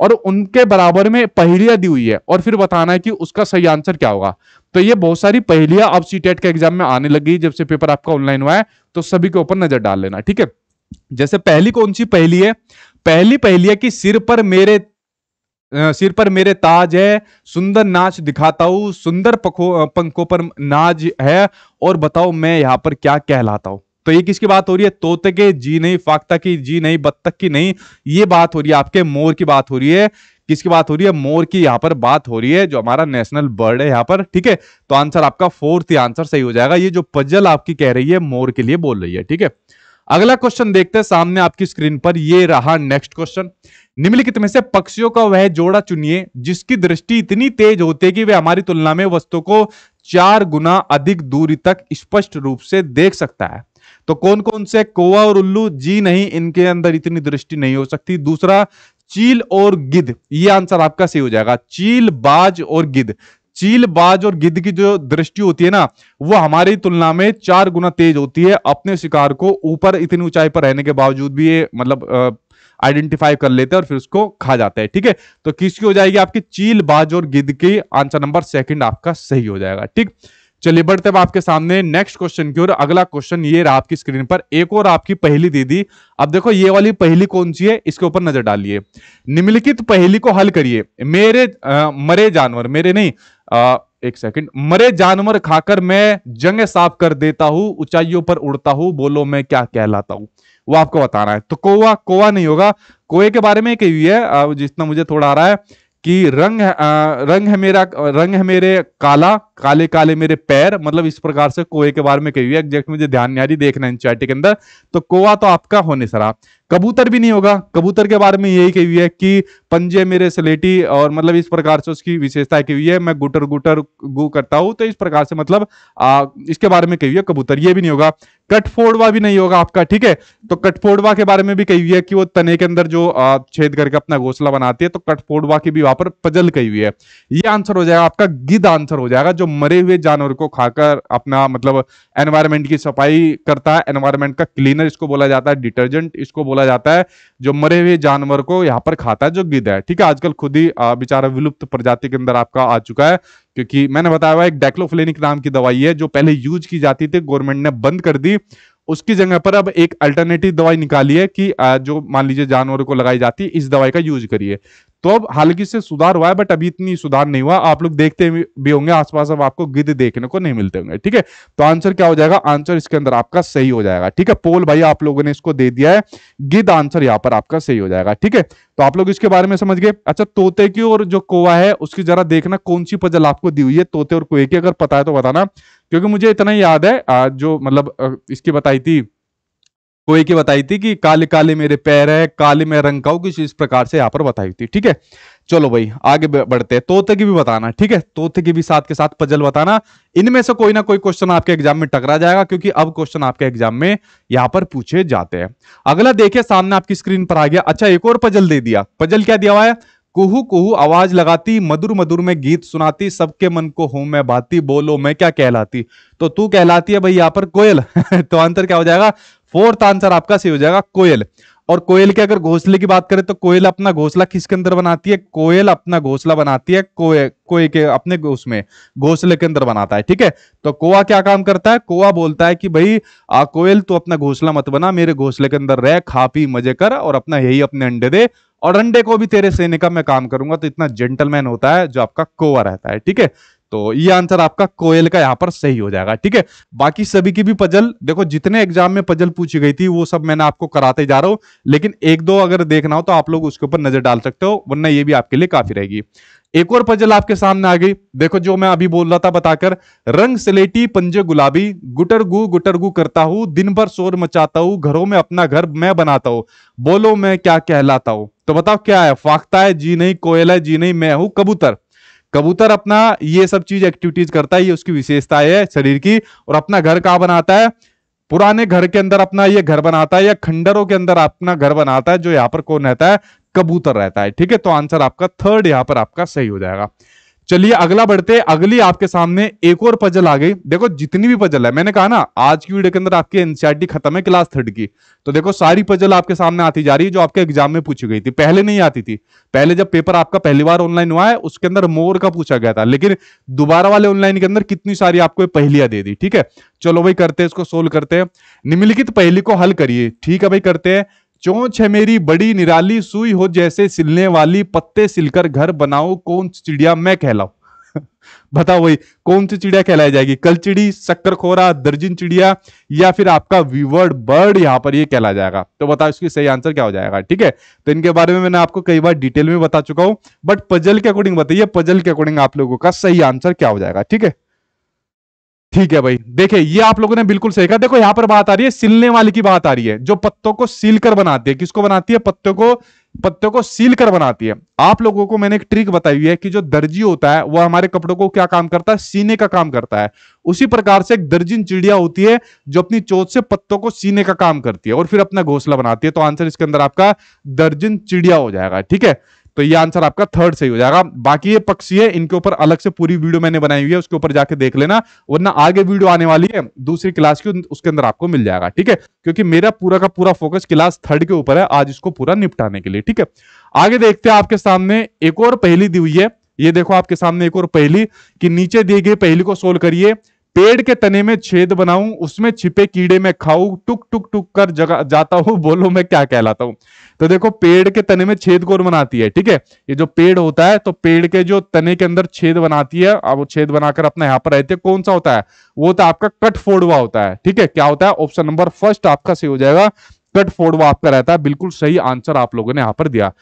और उनके बराबर में पहेलियां दी हुई है और फिर बताना है कि उसका सही आंसर क्या होगा तो ये बहुत सारी पहलियां अब सी e के एग्जाम में आने लगी जब से पेपर आपका ऑनलाइन हुआ है तो सभी के ऊपर नजर डाल लेना ठीक है जैसे पहली कौन सी पहली है पहली है की सिर पर मेरे सिर पर मेरे ताज है सुंदर नाच दिखाता हूं सुंदर पखो पंखों पर नाज है और बताओ मैं यहां पर क्या कहलाता हूं तो ये किसकी बात हो रही है तोते के जी नहीं फाकता की जी नहीं बत्तख की नहीं ये बात हो रही है आपके मोर की बात हो रही है किसकी बात हो रही है मोर की यहां पर बात हो रही है जो हमारा नेशनल बर्ड है यहां पर ठीक है तो आंसर आपका फोर्थ आंसर सही हो जाएगा ये जो पजल आपकी कह रही है मोर के लिए बोल रही है ठीक है अगला क्वेश्चन देखते हैं सामने आपकी स्क्रीन पर ये रहा नेक्स्ट क्वेश्चन निम्नलिखित में से पक्षियों का वह जोड़ा चुनिए जिसकी दृष्टि इतनी तेज होती है कि वे हमारी तुलना में वस्तु को चार गुना अधिक दूरी तक स्पष्ट रूप से देख सकता है तो कौन कौन से कोवा और उल्लू जी नहीं इनके अंदर इतनी दृष्टि नहीं हो सकती दूसरा चील और गिद्ध ये आंसर आपका सही हो जाएगा चील बाज और गिद्ध चील बाज और गिद्ध की जो दृष्टि होती है ना वो हमारी तुलना में चार गुना तेज होती है अपने शिकार को ऊपर इतनी ऊंचाई पर रहने के बावजूद भी ये मतलब आइडेंटिफाई कर लेते हैं और फिर उसको खा जाते हैं ठीक है तो किसकी हो जाएगी आपकी चील बाज और गिद्ध की आंसर नंबर सेकंड आपका सही हो जाएगा ठीक चलिए बढ़ते आपके सामने नेक्स्ट क्वेश्चन की ओर अगला क्वेश्चन ये रहा आपकी स्क्रीन पर एक और आपकी पहली दीदी अब देखो ये वाली पहली कौन सी है इसके ऊपर नजर डालिए निम्नलिखित पहली को हल करिए मेरे आ, मरे जानवर मेरे नहीं आ, एक सेकंड मरे जानवर खाकर मैं जंग साफ कर देता हूं ऊंचाइयों पर उड़ता हूं बोलो मैं क्या कहलाता हूं वो आपको बताना है तो कोवा कोवा नहीं होगा कोए के बारे में कही हुई है जितना मुझे थोड़ा आ रहा है कि रंग है, आ, रंग है मेरा रंग है मेरे काला काले काले मेरे पैर मतलब इस प्रकार से कोए के बारे में कही हुई एग्जैक्ट मुझे ध्यान नहीं आ रही देखना चैटी के अंदर तो कोआ तो आपका होने सरा कबूतर भी नहीं होगा कबूतर के बारे में यही कही हुई है कि पंजे मेरे सलेटी और मतलब इस प्रकार से उसकी विशेषता कही हुई है मैं गुटर गुटर गु करता हूं तो इस प्रकार से मतलब आ, इसके बारे में कही हुई है कबूतर ये भी नहीं होगा कटफोड़वा भी नहीं होगा आपका ठीक है तो कटफोड़वा के बारे में भी कही हुई है कि वो तने के अंदर जो छेद करके अपना घोसला बनाती है तो कटफोड़वा की भी वहां पर पजल कही हुई है ये आंसर हो जाएगा आपका गिद आंसर हो जाएगा जो मरे हुए जानवर को खाकर अपना मतलब एनवायरमेंट की सफाई करता है एनवायरमेंट का क्लीनर इसको बोला जाता है डिटर्जेंट इसको बोला बोला जाता है जो मरे हुए जानवर को यहाँ पर खाता है जो गिद्ध है ठीक है आजकल खुद ही बेचारा विलुप्त प्रजाति के अंदर आपका आ चुका है क्योंकि मैंने बताया हुआ एक डेक्लोफ्लेनिक नाम की दवाई है जो पहले यूज की जाती थी गवर्नमेंट ने बंद कर दी उसकी जगह पर अब एक अल्टरनेटिव दवाई निकाली है कि जो मान लीजिए जानवरों को लगाई जाती है इस दवाई का यूज करिए तो अब हालांकि से सुधार हुआ है बट अभी इतनी सुधार नहीं हुआ आप लोग देखते भी होंगे आसपास अब आपको गिद्ध देखने को नहीं मिलते होंगे ठीक है तो आंसर क्या हो जाएगा आंसर इसके अंदर आपका सही हो जाएगा ठीक है पोल भाई आप लोगों ने इसको दे दिया है गिद्ध आंसर यहाँ पर आपका सही हो जाएगा ठीक है तो आप लोग इसके बारे में समझ गए अच्छा तोते की और जो कोवा है उसकी जरा देखना कौन सी पजल आपको दी हुई है तोते और कोए की अगर पता है तो बताना क्योंकि मुझे इतना याद है जो मतलब इसकी बताई थी वो एक ही बताई थी कि काले काले मेरे पैर है काले में रंग का किसी इस प्रकार से यहाँ पर बताई थी ठीक है चलो भाई आगे बढ़ते हैं तोते की भी बताना ठीक है तोते की भी साथ के साथ पजल बताना इनमें से कोई ना कोई क्वेश्चन आपके एग्जाम में टकरा जाएगा क्योंकि अब क्वेश्चन आपके एग्जाम में यहाँ पर पूछे जाते हैं अगला देखिए सामने आपकी स्क्रीन पर आ गया अच्छा एक और पजल दे दिया पजल क्या दिया हुआ है कुहू कुहू आवाज लगाती मधुर मधुर में गीत सुनाती सबके मन को हूं मैं भाती बोलो मैं क्या कहलाती तो तू कहलाती है भाई यहाँ पर कोयल तो आंसर क्या हो जाएगा फोर्थ आंसर आपका सही हो जाएगा कोयल और कोयल के अगर घोसले की बात करें तो कोयल अपना घोसला किसके अंदर बनाती है कोयल अपना घोसला बनाती है कोए कोय के अपने उसमें घोसले के अंदर बनाता है ठीक है तो कोआ क्या काम करता है कोआ बोलता है कि भाई आ, कोयल तो अपना घोसला मत बना मेरे घोसले के अंदर रह खा पी मजे कर और अपना यही अपने अंडे दे और अंडे को भी तेरे सेने का मैं काम करूंगा तो इतना जेंटलमैन होता है जो आपका कोआ रहता है ठीक है तो ये आंसर आपका कोयल का यहाँ पर सही हो जाएगा ठीक है बाकी सभी की भी पजल देखो जितने एग्जाम में पजल पूछी गई थी वो सब मैंने आपको कराते जा रहा हूं लेकिन एक दो अगर देखना हो तो आप लोग उसके ऊपर नजर डाल सकते हो वरना ये भी आपके लिए काफी रहेगी एक और पजल आपके सामने आ गई देखो जो मैं अभी बोल रहा था बताकर रंग सिलेटी पंजे गुलाबी गुटर गु गुटर गु करता हूँ दिन भर शोर मचाता हूँ घरों में अपना घर मैं बनाता हूँ बोलो मैं क्या कहलाता हूं तो बताओ क्या है फाकता है जी नहीं कोयल है जी नहीं मैं हूं कबूतर कबूतर अपना ये सब चीज एक्टिविटीज करता है ये उसकी विशेषता है शरीर की और अपना घर कहाँ बनाता है पुराने घर के अंदर अपना ये घर बनाता है या खंडरों के अंदर अपना घर बनाता है जो यहाँ पर कौन रहता है कबूतर रहता है ठीक है तो आंसर आपका थर्ड यहाँ पर आपका सही हो जाएगा चलिए अगला बढ़ते अगली आपके सामने एक और पजल आ गई देखो जितनी भी पजल है मैंने कहा ना आज की वीडियो के अंदर आपकी एनसीआरटी खत्म है क्लास थर्ड की तो देखो सारी पजल आपके सामने आती जा रही है जो आपके एग्जाम में पूछी गई थी पहले नहीं आती थी पहले जब पेपर आपका पहली बार ऑनलाइन हुआ है उसके अंदर मोर का पूछा गया था लेकिन दोबारा वाले ऑनलाइन के अंदर कितनी सारी आपको पहलियां दे दी ठीक है चलो भाई करते हैं इसको सोल्व करते हैं निम्नलिखित पहली को हल करिए ठीक है भाई करते हैं चोंच है मेरी बड़ी निराली सुई हो जैसे सिलने वाली पत्ते सिलकर घर बनाओ कौन सी चिड़िया मैं कहलाऊ बताओ वही कौन सी चिड़िया कहलाई जाएगी कलचिड़ी शक्करखोरा दर्जिन चिड़िया या फिर आपका वीवर्ड बर्ड यहां पर ये कहला जाएगा तो बताओ इसकी सही आंसर क्या हो जाएगा ठीक है तो इनके बारे में मैंने आपको कई बार डिटेल में बता चुका हूं बट पजल के अकॉर्डिंग बताइए पजल के अकॉर्डिंग आप लोगों का सही आंसर क्या हो जाएगा ठीक है ठीक है भाई देखिए ये आप लोगों ने बिल्कुल सही कहा देखो यहां पर बात आ रही है सिलने वाली की बात आ रही है जो पत्तों को सील कर बनाती है किसको बनाती है पत्तों को पत्तों को सील कर बनाती है आप लोगों को मैंने एक ट्रिक बताई है कि जो दर्जी होता है वह हमारे कपड़ों को क्या काम करता है सीने का काम करता है उसी प्रकार से एक दर्जिन चिड़िया होती है जो अपनी चोट से पत्तों को सीने का काम करती है और फिर अपना घोसला बनाती है तो आंसर इसके अंदर आपका दर्जिन चिड़िया हो जाएगा ठीक है तो ये आंसर आपका थर्ड सही हो जाएगा बाकी ये पक्षी है इनके ऊपर अलग से पूरी वीडियो मैंने बनाई हुई है उसके ऊपर जाके देख लेना वरना आगे वीडियो आने वाली है दूसरी क्लास की उसके अंदर आपको मिल जाएगा ठीक है क्योंकि मेरा पूरा का पूरा फोकस क्लास थर्ड के ऊपर है आज इसको पूरा निपटाने के लिए ठीक है आगे देखते हैं आपके सामने एक और पहली दी हुई है ये देखो आपके सामने एक और पहली कि नीचे दी गई पहली को सोल्व करिए पेड़ के तने में छेद बनाऊं उसमें छिपे कीड़े में खाऊं टुक टुक टुक कर जगा जाता हूं बोलो मैं क्या कहलाता हूं तो देखो पेड़ के तने में छेद कौन बनाती है ठीक है ये जो पेड़ होता है तो पेड़ के जो तने के अंदर छेद बनाती है अब वो छेद बनाकर अपना यहां पर रहती है कौन सा होता है वो तो आपका कट फोड़वा होता है ठीक है क्या होता है ऑप्शन नंबर फर्स्ट आपका सही हो जाएगा कट फोड़वा आपका रहता है बिल्कुल सही आंसर आप लोगों ने यहाँ पर दिया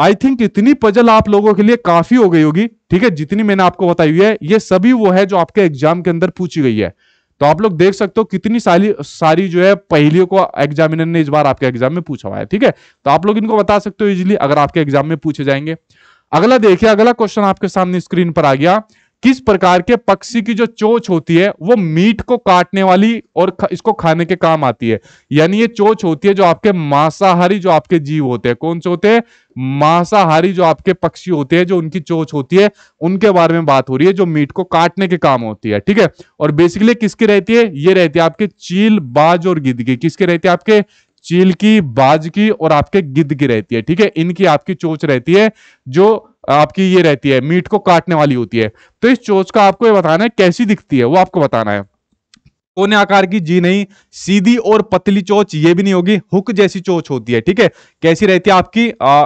आई थिंक इतनी पजल आप लोगों के लिए काफी हो गई होगी ठीक है जितनी मैंने आपको बताई हुई है ये सभी वो है जो आपके एग्जाम के अंदर पूछी गई है तो आप लोग देख सकते हो कितनी सारी सारी जो है पहलियों को एग्जामिनर ने इस बार आपके एग्जाम में पूछा हुआ है ठीक है तो आप लोग इनको बता सकते हो इजिली अगर आपके एग्जाम में पूछे जाएंगे अगला देखिए अगला क्वेश्चन आपके सामने स्क्रीन पर आ गया किस प्रकार के पक्षी की जो चोच होती है वो मीट को काटने वाली और इसको खाने के काम आती है यानी ये चोच होती है जो आपके मांसाहारी जो आपके जीव होते हैं कौन से होते हैं मांसाहारी जो आपके पक्षी होते हैं जो उनकी चोच होती है उनके बारे में बात हो रही है जो मीट को काटने के काम होती है ठीक है और बेसिकली किसकी रहती है ये रहती है आपके चील बाज और गिद की किसकी रहती है आपके चील की बाज की और आपके गिद की रहती है ठीक है इनकी आपकी चोच रहती है जो आपकी ये रहती है मीट को काटने वाली होती है तो इस चोच का आपको ये बताना है कैसी दिखती है वो आपको बताना है कोने आकार की जी नहीं सीधी और पतली चोच ये भी नहीं होगी हुक जैसी चोच होती है ठीक है कैसी रहती है आपकी आ,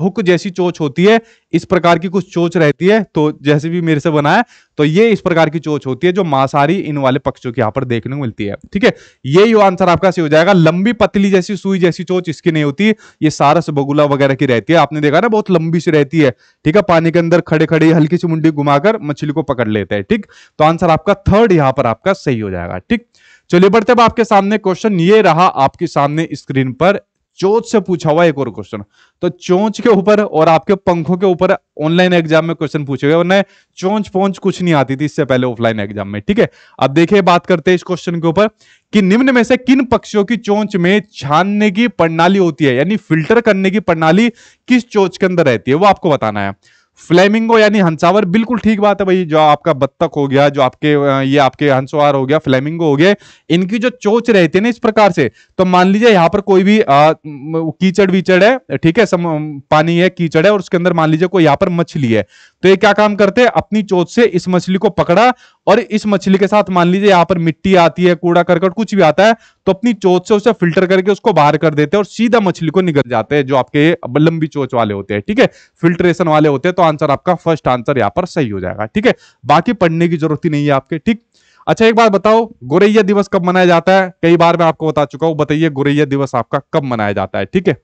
हुक जैसी चोच होती है इस प्रकार की कुछ चोच रहती है तो जैसे भी मेरे से बना है तो ये इस प्रकार की चोच होती है जो मांसाहारी इन वाले पक्षियों की यहाँ पर देखने को मिलती है ठीक है ये यो आंसर आपका सही हो जाएगा लंबी पतली जैसी सुई जैसी चोच इसकी नहीं होती ये सारस बगुला वगैरह की रहती है आपने देखा ना बहुत लंबी सी रहती है ठीक है पानी के अंदर खड़े खड़े हल्की सी मुंडी घुमाकर मछली को पकड़ लेते हैं ठीक तो आंसर आपका थर्ड यहाँ पर आपका सही हो जाएगा ठीक चलिए बढ़ते आपके सामने क्वेश्चन ये रहा आपके सामने स्क्रीन पर चोच से पूछा हुआ एक और क्वेश्चन तो चोच के ऊपर और आपके पंखों के ऊपर ऑनलाइन एग्जाम में क्वेश्चन पूछे गए वरना चोंच पोच कुछ नहीं आती थी इससे पहले ऑफलाइन एग्जाम में ठीक है अब देखिए बात करते हैं इस क्वेश्चन के ऊपर कि निम्न में से किन पक्षियों की चोच में छानने की प्रणाली होती है यानी फिल्टर करने की प्रणाली किस चोच के अंदर रहती है वो आपको बताना है फ्लेमिंगो यानी हंसावर बिल्कुल ठीक बात है भाई जो आपका बत्तख हो गया जो आपके ये आपके हंसवार हो गया फ्लेमिंगो हो गया इनकी जो चोच रहती है ना इस प्रकार से तो मान लीजिए यहाँ पर कोई भी कीचड़ वीचड़ है ठीक है सम, पानी है कीचड़ है और उसके अंदर मान लीजिए कोई यहाँ पर मछली है तो ये क्या काम करते हैं अपनी चोच से इस मछली को पकड़ा और इस मछली के साथ मान लीजिए यहाँ पर मिट्टी आती है कूड़ा करकट कुछ भी आता है तो अपनी चोच से उसे फिल्टर करके उसको बाहर कर देते हैं और सीधा मछली को निकल जाते हैं जो आपके लंबी चोच वाले होते हैं ठीक है फिल्ट्रेशन वाले होते हैं तो आंसर आपका फर्स्ट आंसर यहाँ पर सही हो जाएगा ठीक है बाकी पढ़ने की जरूरत ही नहीं है आपके ठीक अच्छा एक बार बताओ गोरैया दिवस कब मनाया जाता है कई बार मैं आपको बता चुका हूं बताइए गोरैया दिवस आपका कब मनाया जाता है ठीक है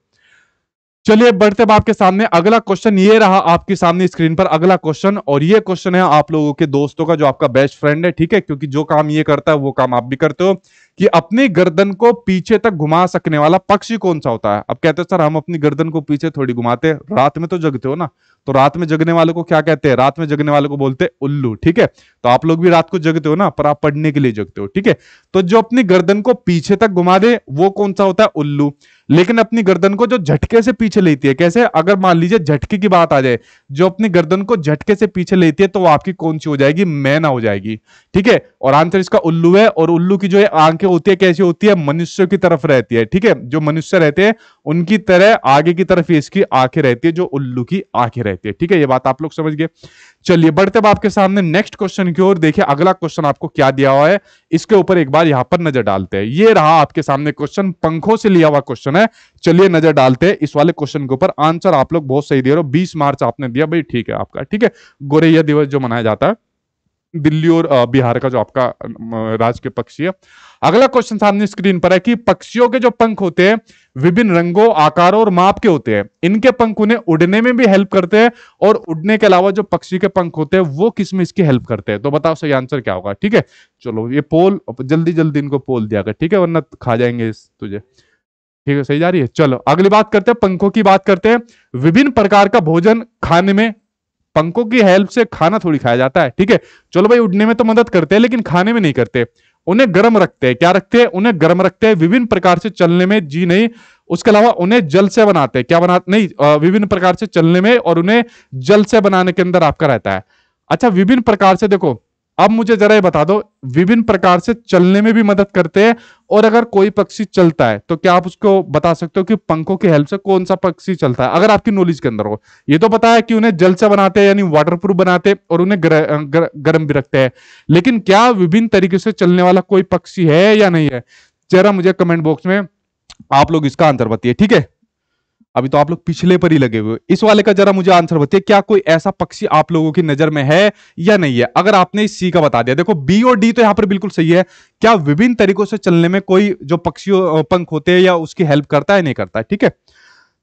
चलिए बढ़ते हैं आपके सामने अगला क्वेश्चन ये रहा आपके सामने स्क्रीन पर अगला क्वेश्चन और ये क्वेश्चन है आप लोगों के दोस्तों का जो आपका बेस्ट फ्रेंड है ठीक है क्योंकि जो काम ये करता है वो काम आप भी करते हो कि अपनी गर्दन को पीछे तक घुमा सकने वाला पक्षी कौन सा होता है अब कहते हैं सर हम अपनी गर्दन को पीछे थोड़ी घुमाते हैं रात में तो जगते हो ना तो रात में जगने वालों को क्या कहते हैं रात में जगने वालों को बोलते हैं उल्लू ठीक है तो आप लोग भी रात को जगते हो ना पर आप पढ़ने के लिए जगते हो ठीक है तो जो अपनी गर्दन को पीछे तक घुमा दे वो कौन सा होता है उल्लू लेकिन अपनी गर्दन को जो झटके से पीछे लेती है कैसे अगर मान लीजिए झटके की बात आ जाए जो अपनी गर्दन को झटके से पीछे लेती है तो वो आपकी कौन सी हो जाएगी मैना हो जाएगी ठीक है और आंसर इसका उल्लू है और उल्लू की जो है आंखें होती है कैसी होती है मनुष्य की तरफ रहती है ठीक है जो मनुष्य रहते हैं उनकी तरह आगे की तरफ इसकी आंखें रहती है जो उल्लू की आंखें रहती है ठीक है ये बात आप लोग समझ गए चलिए बढ़ते आपके सामने नेक्स्ट क्वेश्चन की ओर देखिए अगला क्वेश्चन आपको क्या दिया हुआ है इसके ऊपर एक बार यहां पर नजर डालते हैं ये रहा आपके सामने क्वेश्चन पंखों से लिया हुआ क्वेश्चन है चलिए नजर डालते हैं इस वाले क्वेश्चन के ऊपर आंसर आप लोग बहुत सही दे रहे हो बीस मार्च आपने दिया भाई ठीक है आपका ठीक है गोरैया दिवस जो मनाया जाता है दिल्ली और बिहार का जो आपका राज के पक्षी है अगला क्वेश्चन सामने स्क्रीन पर है कि पक्षियों के जो पंख होते हैं विभिन्न रंगों आकारों और माप के होते हैं इनके पंख उन्हें उड़ने में भी हेल्प करते हैं और उड़ने के अलावा जो पक्षी के पंख होते हैं वो किस में इसकी हेल्प करते हैं तो बताओ सही आंसर क्या होगा ठीक है चलो ये पोल जल्दी जल्दी इनको पोल दिया गया ठीक है वरना खा जाएंगे तुझे ठीक है सही जा रही है चलो अगली बात करते हैं पंखों की बात करते हैं विभिन्न प्रकार का भोजन खाने में पंखों की हेल्प से खाना थोड़ी खाया जाता है ठीक है चलो भाई उड़ने में तो मदद करते हैं लेकिन खाने में नहीं करते उन्हें गर्म रखते हैं क्या रखते हैं उन्हें गर्म रखते हैं विभिन्न प्रकार से चलने में जी नहीं उसके अलावा उन्हें जल से बनाते हैं क्या बनाते नहीं विभिन्न प्रकार से चलने में और उन्हें जल से बनाने के अंदर आपका रहता है अच्छा विभिन्न प्रकार से देखो अब मुझे जरा ये बता दो विभिन्न प्रकार से चलने में भी मदद करते हैं और अगर कोई पक्षी चलता है तो क्या आप उसको बता सकते हो कि पंखों की हेल्प से कौन सा पक्षी चलता है अगर आपकी नॉलेज के अंदर हो ये तो पता है कि उन्हें जल से बनाते हैं यानी वाटरप्रूफ बनाते हैं और उन्हें गर्म भी रखते हैं लेकिन क्या विभिन्न तरीके से चलने वाला कोई पक्षी है या नहीं है जरा मुझे कमेंट बॉक्स में आप लोग इसका आंसर बताइए ठीक है अभी तो आप लोग पिछले पर ही लगे हुए इस वाले का जरा मुझे आंसर बताइए क्या कोई ऐसा पक्षी आप लोगों की नजर में है या नहीं है अगर आपने सी का बता दिया देखो बी और डी तो यहां पर बिल्कुल सही है क्या विभिन्न तरीकों से चलने में कोई जो पक्षी पंख होते हैं या उसकी हेल्प करता है नहीं करता है ठीक है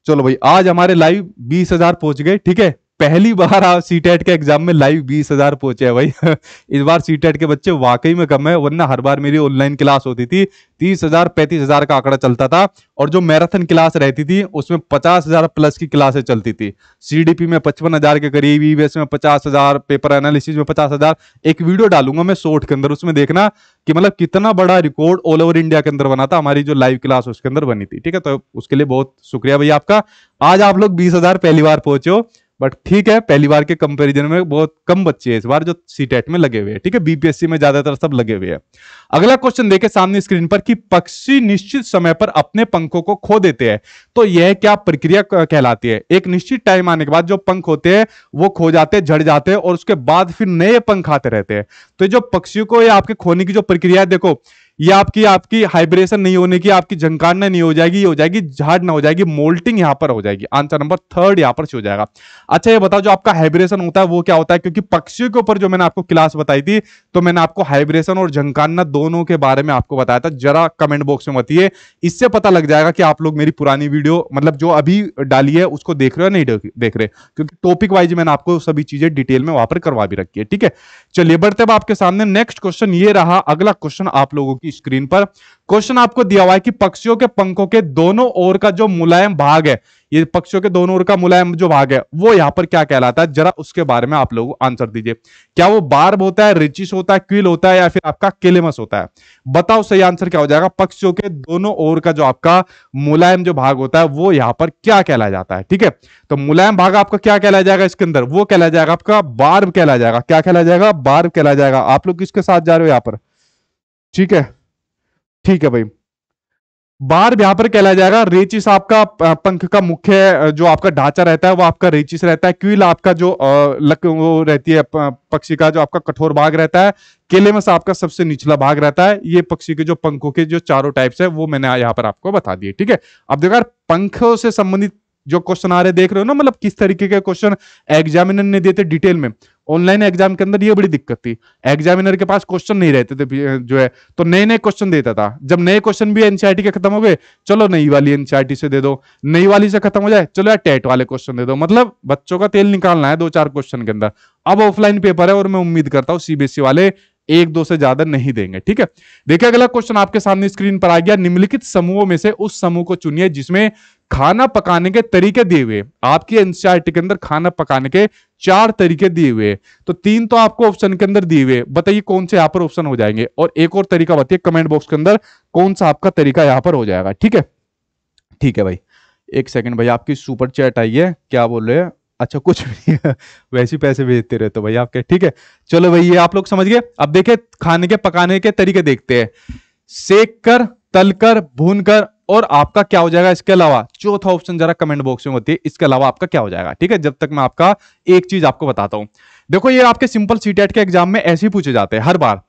चलो भाई आज हमारे लाइव बीस हजार पहुंच गए ठीक है पहली बार आप सी टेट e के एग्जाम में लाइव बीस हजार पहुंचे भाई इस बार सी टेट e के बच्चे वाकई में कम है वरना हर बार मेरी ऑनलाइन क्लास होती थी तीस हजार पैंतीस हजार का आंकड़ा चलता था और जो मैराथन क्लास रहती थी उसमें पचास हजार प्लस की क्लासें चलती थी सीडीपी में पचपन हजार के करीब ईवीएस e में पचास हजार पेपर एनालिसिस में पचास हजार एक वीडियो डालूंगा मैं शोट के अंदर उसमें देखना कि मतलब कितना बड़ा रिकॉर्ड ऑल ओवर इंडिया के अंदर बना था हमारी जो लाइव क्लास उसके अंदर बनी थी ठीक है तो उसके लिए बहुत शुक्रिया भैया आपका आज आप लोग बीस हजार पहली बार पहुंचे हो बट ठीक है पहली बार के कंपैरिजन में बहुत कम बच्चे हैं इस बार जो सीटेट e में लगे हुए हैं ठीक है बीपीएससी में ज्यादातर सब लगे हुए हैं अगला क्वेश्चन देखे सामने स्क्रीन पर कि पक्षी निश्चित समय पर अपने पंखों को खो देते हैं तो यह क्या प्रक्रिया कहलाती है एक निश्चित टाइम आने के बाद जो पंख होते हैं वो खो जाते हैं झड़ जाते हैं और उसके बाद फिर नए पंख आते रहते हैं तो जो पक्षियों को या आपके खोने की जो प्रक्रिया है देखो ये आपकी आपकी हाइब्रेशन नहीं होने की आपकी झंकारना नहीं हो जाएगी ये हो जाएगी झाड़ ना हो जाएगी मोल्टिंग यहाँ पर हो जाएगी आंसर नंबर थर्ड यहाँ पर हो जाएगा अच्छा ये बताओ जो आपका हाइब्रेशन होता है वो क्या होता है क्योंकि पक्षियों के ऊपर जो मैंने आपको क्लास बताई थी तो मैंने आपको हाइब्रेशन और झंकारना दोनों के बारे में आपको बताया था जरा कमेंट बॉक्स में बताइए इससे पता लग जाएगा कि आप लोग मेरी पुरानी वीडियो मतलब जो अभी डाली है उसको देख रहे हो नहीं देख रहे क्योंकि टॉपिक वाइज मैंने आपको सभी चीजें डिटेल में वहां पर करवा भी रखी है ठीक है चलिए बढ़ते आपके सामने नेक्स्ट क्वेश्चन ये रहा अगला क्वेश्चन आप लोगों की आपकी स्क्रीन पर क्वेश्चन आपको दिया हुआ है कि पक्षियों के पंखों के दोनों ओर का जो मुलायम भाग है ये पक्षियों के दोनों ओर का मुलायम जो भाग है वो यहाँ पर क्या कहलाता है जरा उसके बारे में आप लोग आंसर दीजिए क्या वो बार्ब होता है रिचिस होता है क्विल होता है या फिर आपका केलेमस होता है बताओ सही आंसर क्या हो जाएगा पक्षियों के दोनों ओर का जो आपका मुलायम जो भाग होता है वो यहाँ पर क्या कहला जाता है ठीक है तो मुलायम भाग आपका क्या कहला जाएगा इसके अंदर वो कहला जाएगा आपका बार्ब कहला जाएगा क्या कहला जाएगा बार्ब कहला जाएगा आप लोग किसके साथ जा रहे हो यहाँ पर ठीक है ठीक है भाई बार यहां पर कहला जाएगा रेचिस आपका पंख का मुख्य जो आपका ढांचा रहता है वो आपका रेचिस रहता है क्यूल आपका जो लक वो रहती है पक्षी का जो आपका कठोर भाग रहता है केले में आपका सबसे निचला भाग रहता है ये पक्षी के जो पंखों के जो चारों टाइप्स है वो मैंने यहाँ पर आपको बता दिए ठीक है अब देखो यार पंखों से संबंधित जो क्वेश्चन आ रहे देख रहे हो ना मतलब किस तरीके के क्वेश्चन एग्जामिनर ने देते डिटेल में ऑनलाइन एग्जाम के अंदर ये बड़ी दिक्कत थी एग्जामिनर के पास क्वेश्चन नहीं रहते थे जो है तो नए नए क्वेश्चन देता था जब नए क्वेश्चन भी एनसीआरटी के खत्म हो गए चलो नई वाली एनसीआरटी से दे दो नई वाली से खत्म हो जाए चलो यार टेट वाले क्वेश्चन दे दो मतलब बच्चों का तेल निकालना है दो चार क्वेश्चन के अंदर अब ऑफलाइन पेपर है और मैं उम्मीद करता हूँ सीबीएसई e वाले एक दो से ज्यादा नहीं देंगे ठीक है देखिए अगला क्वेश्चन आपके सामने स्क्रीन पर आ गया निम्नलिखित समूहों में से उस समूह को चुनिए जिसमें खाना पकाने के तरीके दिए हुए आपकी एनसीआरटी के अंदर खाना पकाने के चार तरीके दिए हुए तो तीन तो आपको ऑप्शन के अंदर दिए हुए बताइए कौन से यहां पर ऑप्शन हो जाएंगे और एक और तरीका बताइए कमेंट बॉक्स के अंदर कौन सा आपका तरीका यहां पर हो जाएगा ठीक है ठीक है भाई एक सेकंड भाई आपकी सुपर चैट आई है क्या बोल रहे हैं अच्छा कुछ भी नहीं वैसे पैसे भेजते रहते तो भाई आपके ठीक है चलो भाई ये आप लोग समझ गए अब देखे खाने के पकाने के तरीके देखते हैं सेक कर तल कर भून कर और आपका क्या हो जाएगा इसके अलावा चौथा ऑप्शन जरा कमेंट बॉक्स में होती है इसके अलावा आपका क्या हो जाएगा ठीक है जब तक मैं आपका एक चीज आपको बताता हूं देखो ये आपके सिंपल सीटेट e के एग्जाम में ऐसे ही पूछे जाते हैं हर बार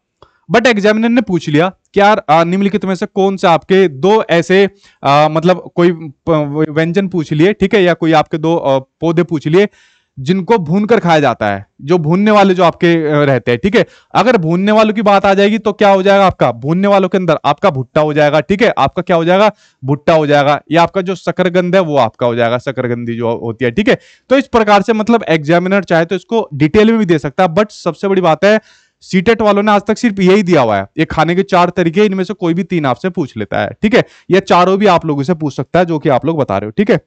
बट एग्जामिनर ने पूछ लिया क्या निम्नलिखित में से कौन सा आपके दो ऐसे आ, मतलब कोई व्यंजन पूछ लिए ठीक है या कोई आपके दो पौधे पूछ लिए जिनको भूनकर खाया जाता है जो भूनने वाले जो आपके रहते हैं ठीक है थीके? अगर भूनने वालों की बात आ जाएगी तो क्या हो जाएगा आपका भूनने वालों के अंदर आपका भुट्टा हो जाएगा ठीक है आपका क्या हो जाएगा भुट्टा हो जाएगा या आपका जो सकरगंध है वो आपका हो जाएगा शकरगंदी जो होती है ठीक है तो इस प्रकार से मतलब एग्जामिनर चाहे तो इसको डिटेल में भी दे सकता है बट सबसे बड़ी बात है सीटेट e वालों ने आज तक सिर्फ यही दिया हुआ है ये खाने के चार तरीके इनमें से कोई भी तीन आपसे पूछ लेता है ठीक है या चारों भी आप लोगों से पूछ सकता है जो कि आप लोग बता रहे हो ठीक है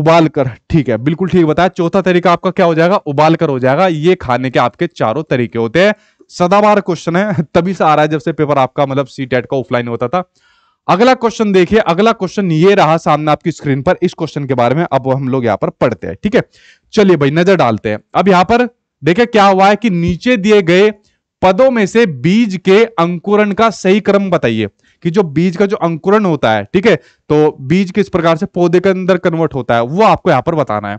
उबाल कर ठीक है बिल्कुल ठीक बताया चौथा तरीका आपका क्या हो जाएगा उबाल कर हो जाएगा ये खाने के आपके चारों तरीके होते हैं सदाबार क्वेश्चन है तभी से आ रहा है जब से पेपर आपका मतलब सी टेट e का ऑफलाइन होता था अगला क्वेश्चन देखिए अगला क्वेश्चन ये रहा सामने आपकी स्क्रीन पर इस क्वेश्चन के बारे में अब हम लोग यहाँ पर पढ़ते हैं ठीक है चलिए भाई नजर डालते हैं अब यहाँ पर देखिए क्या हुआ है कि नीचे दिए गए पदों में से बीज के अंकुरण का सही क्रम बताइए कि जो बीज का जो अंकुरण होता है ठीक है तो बीज किस प्रकार से पौधे के अंदर कन्वर्ट होता है वो आपको यहां पर बताना है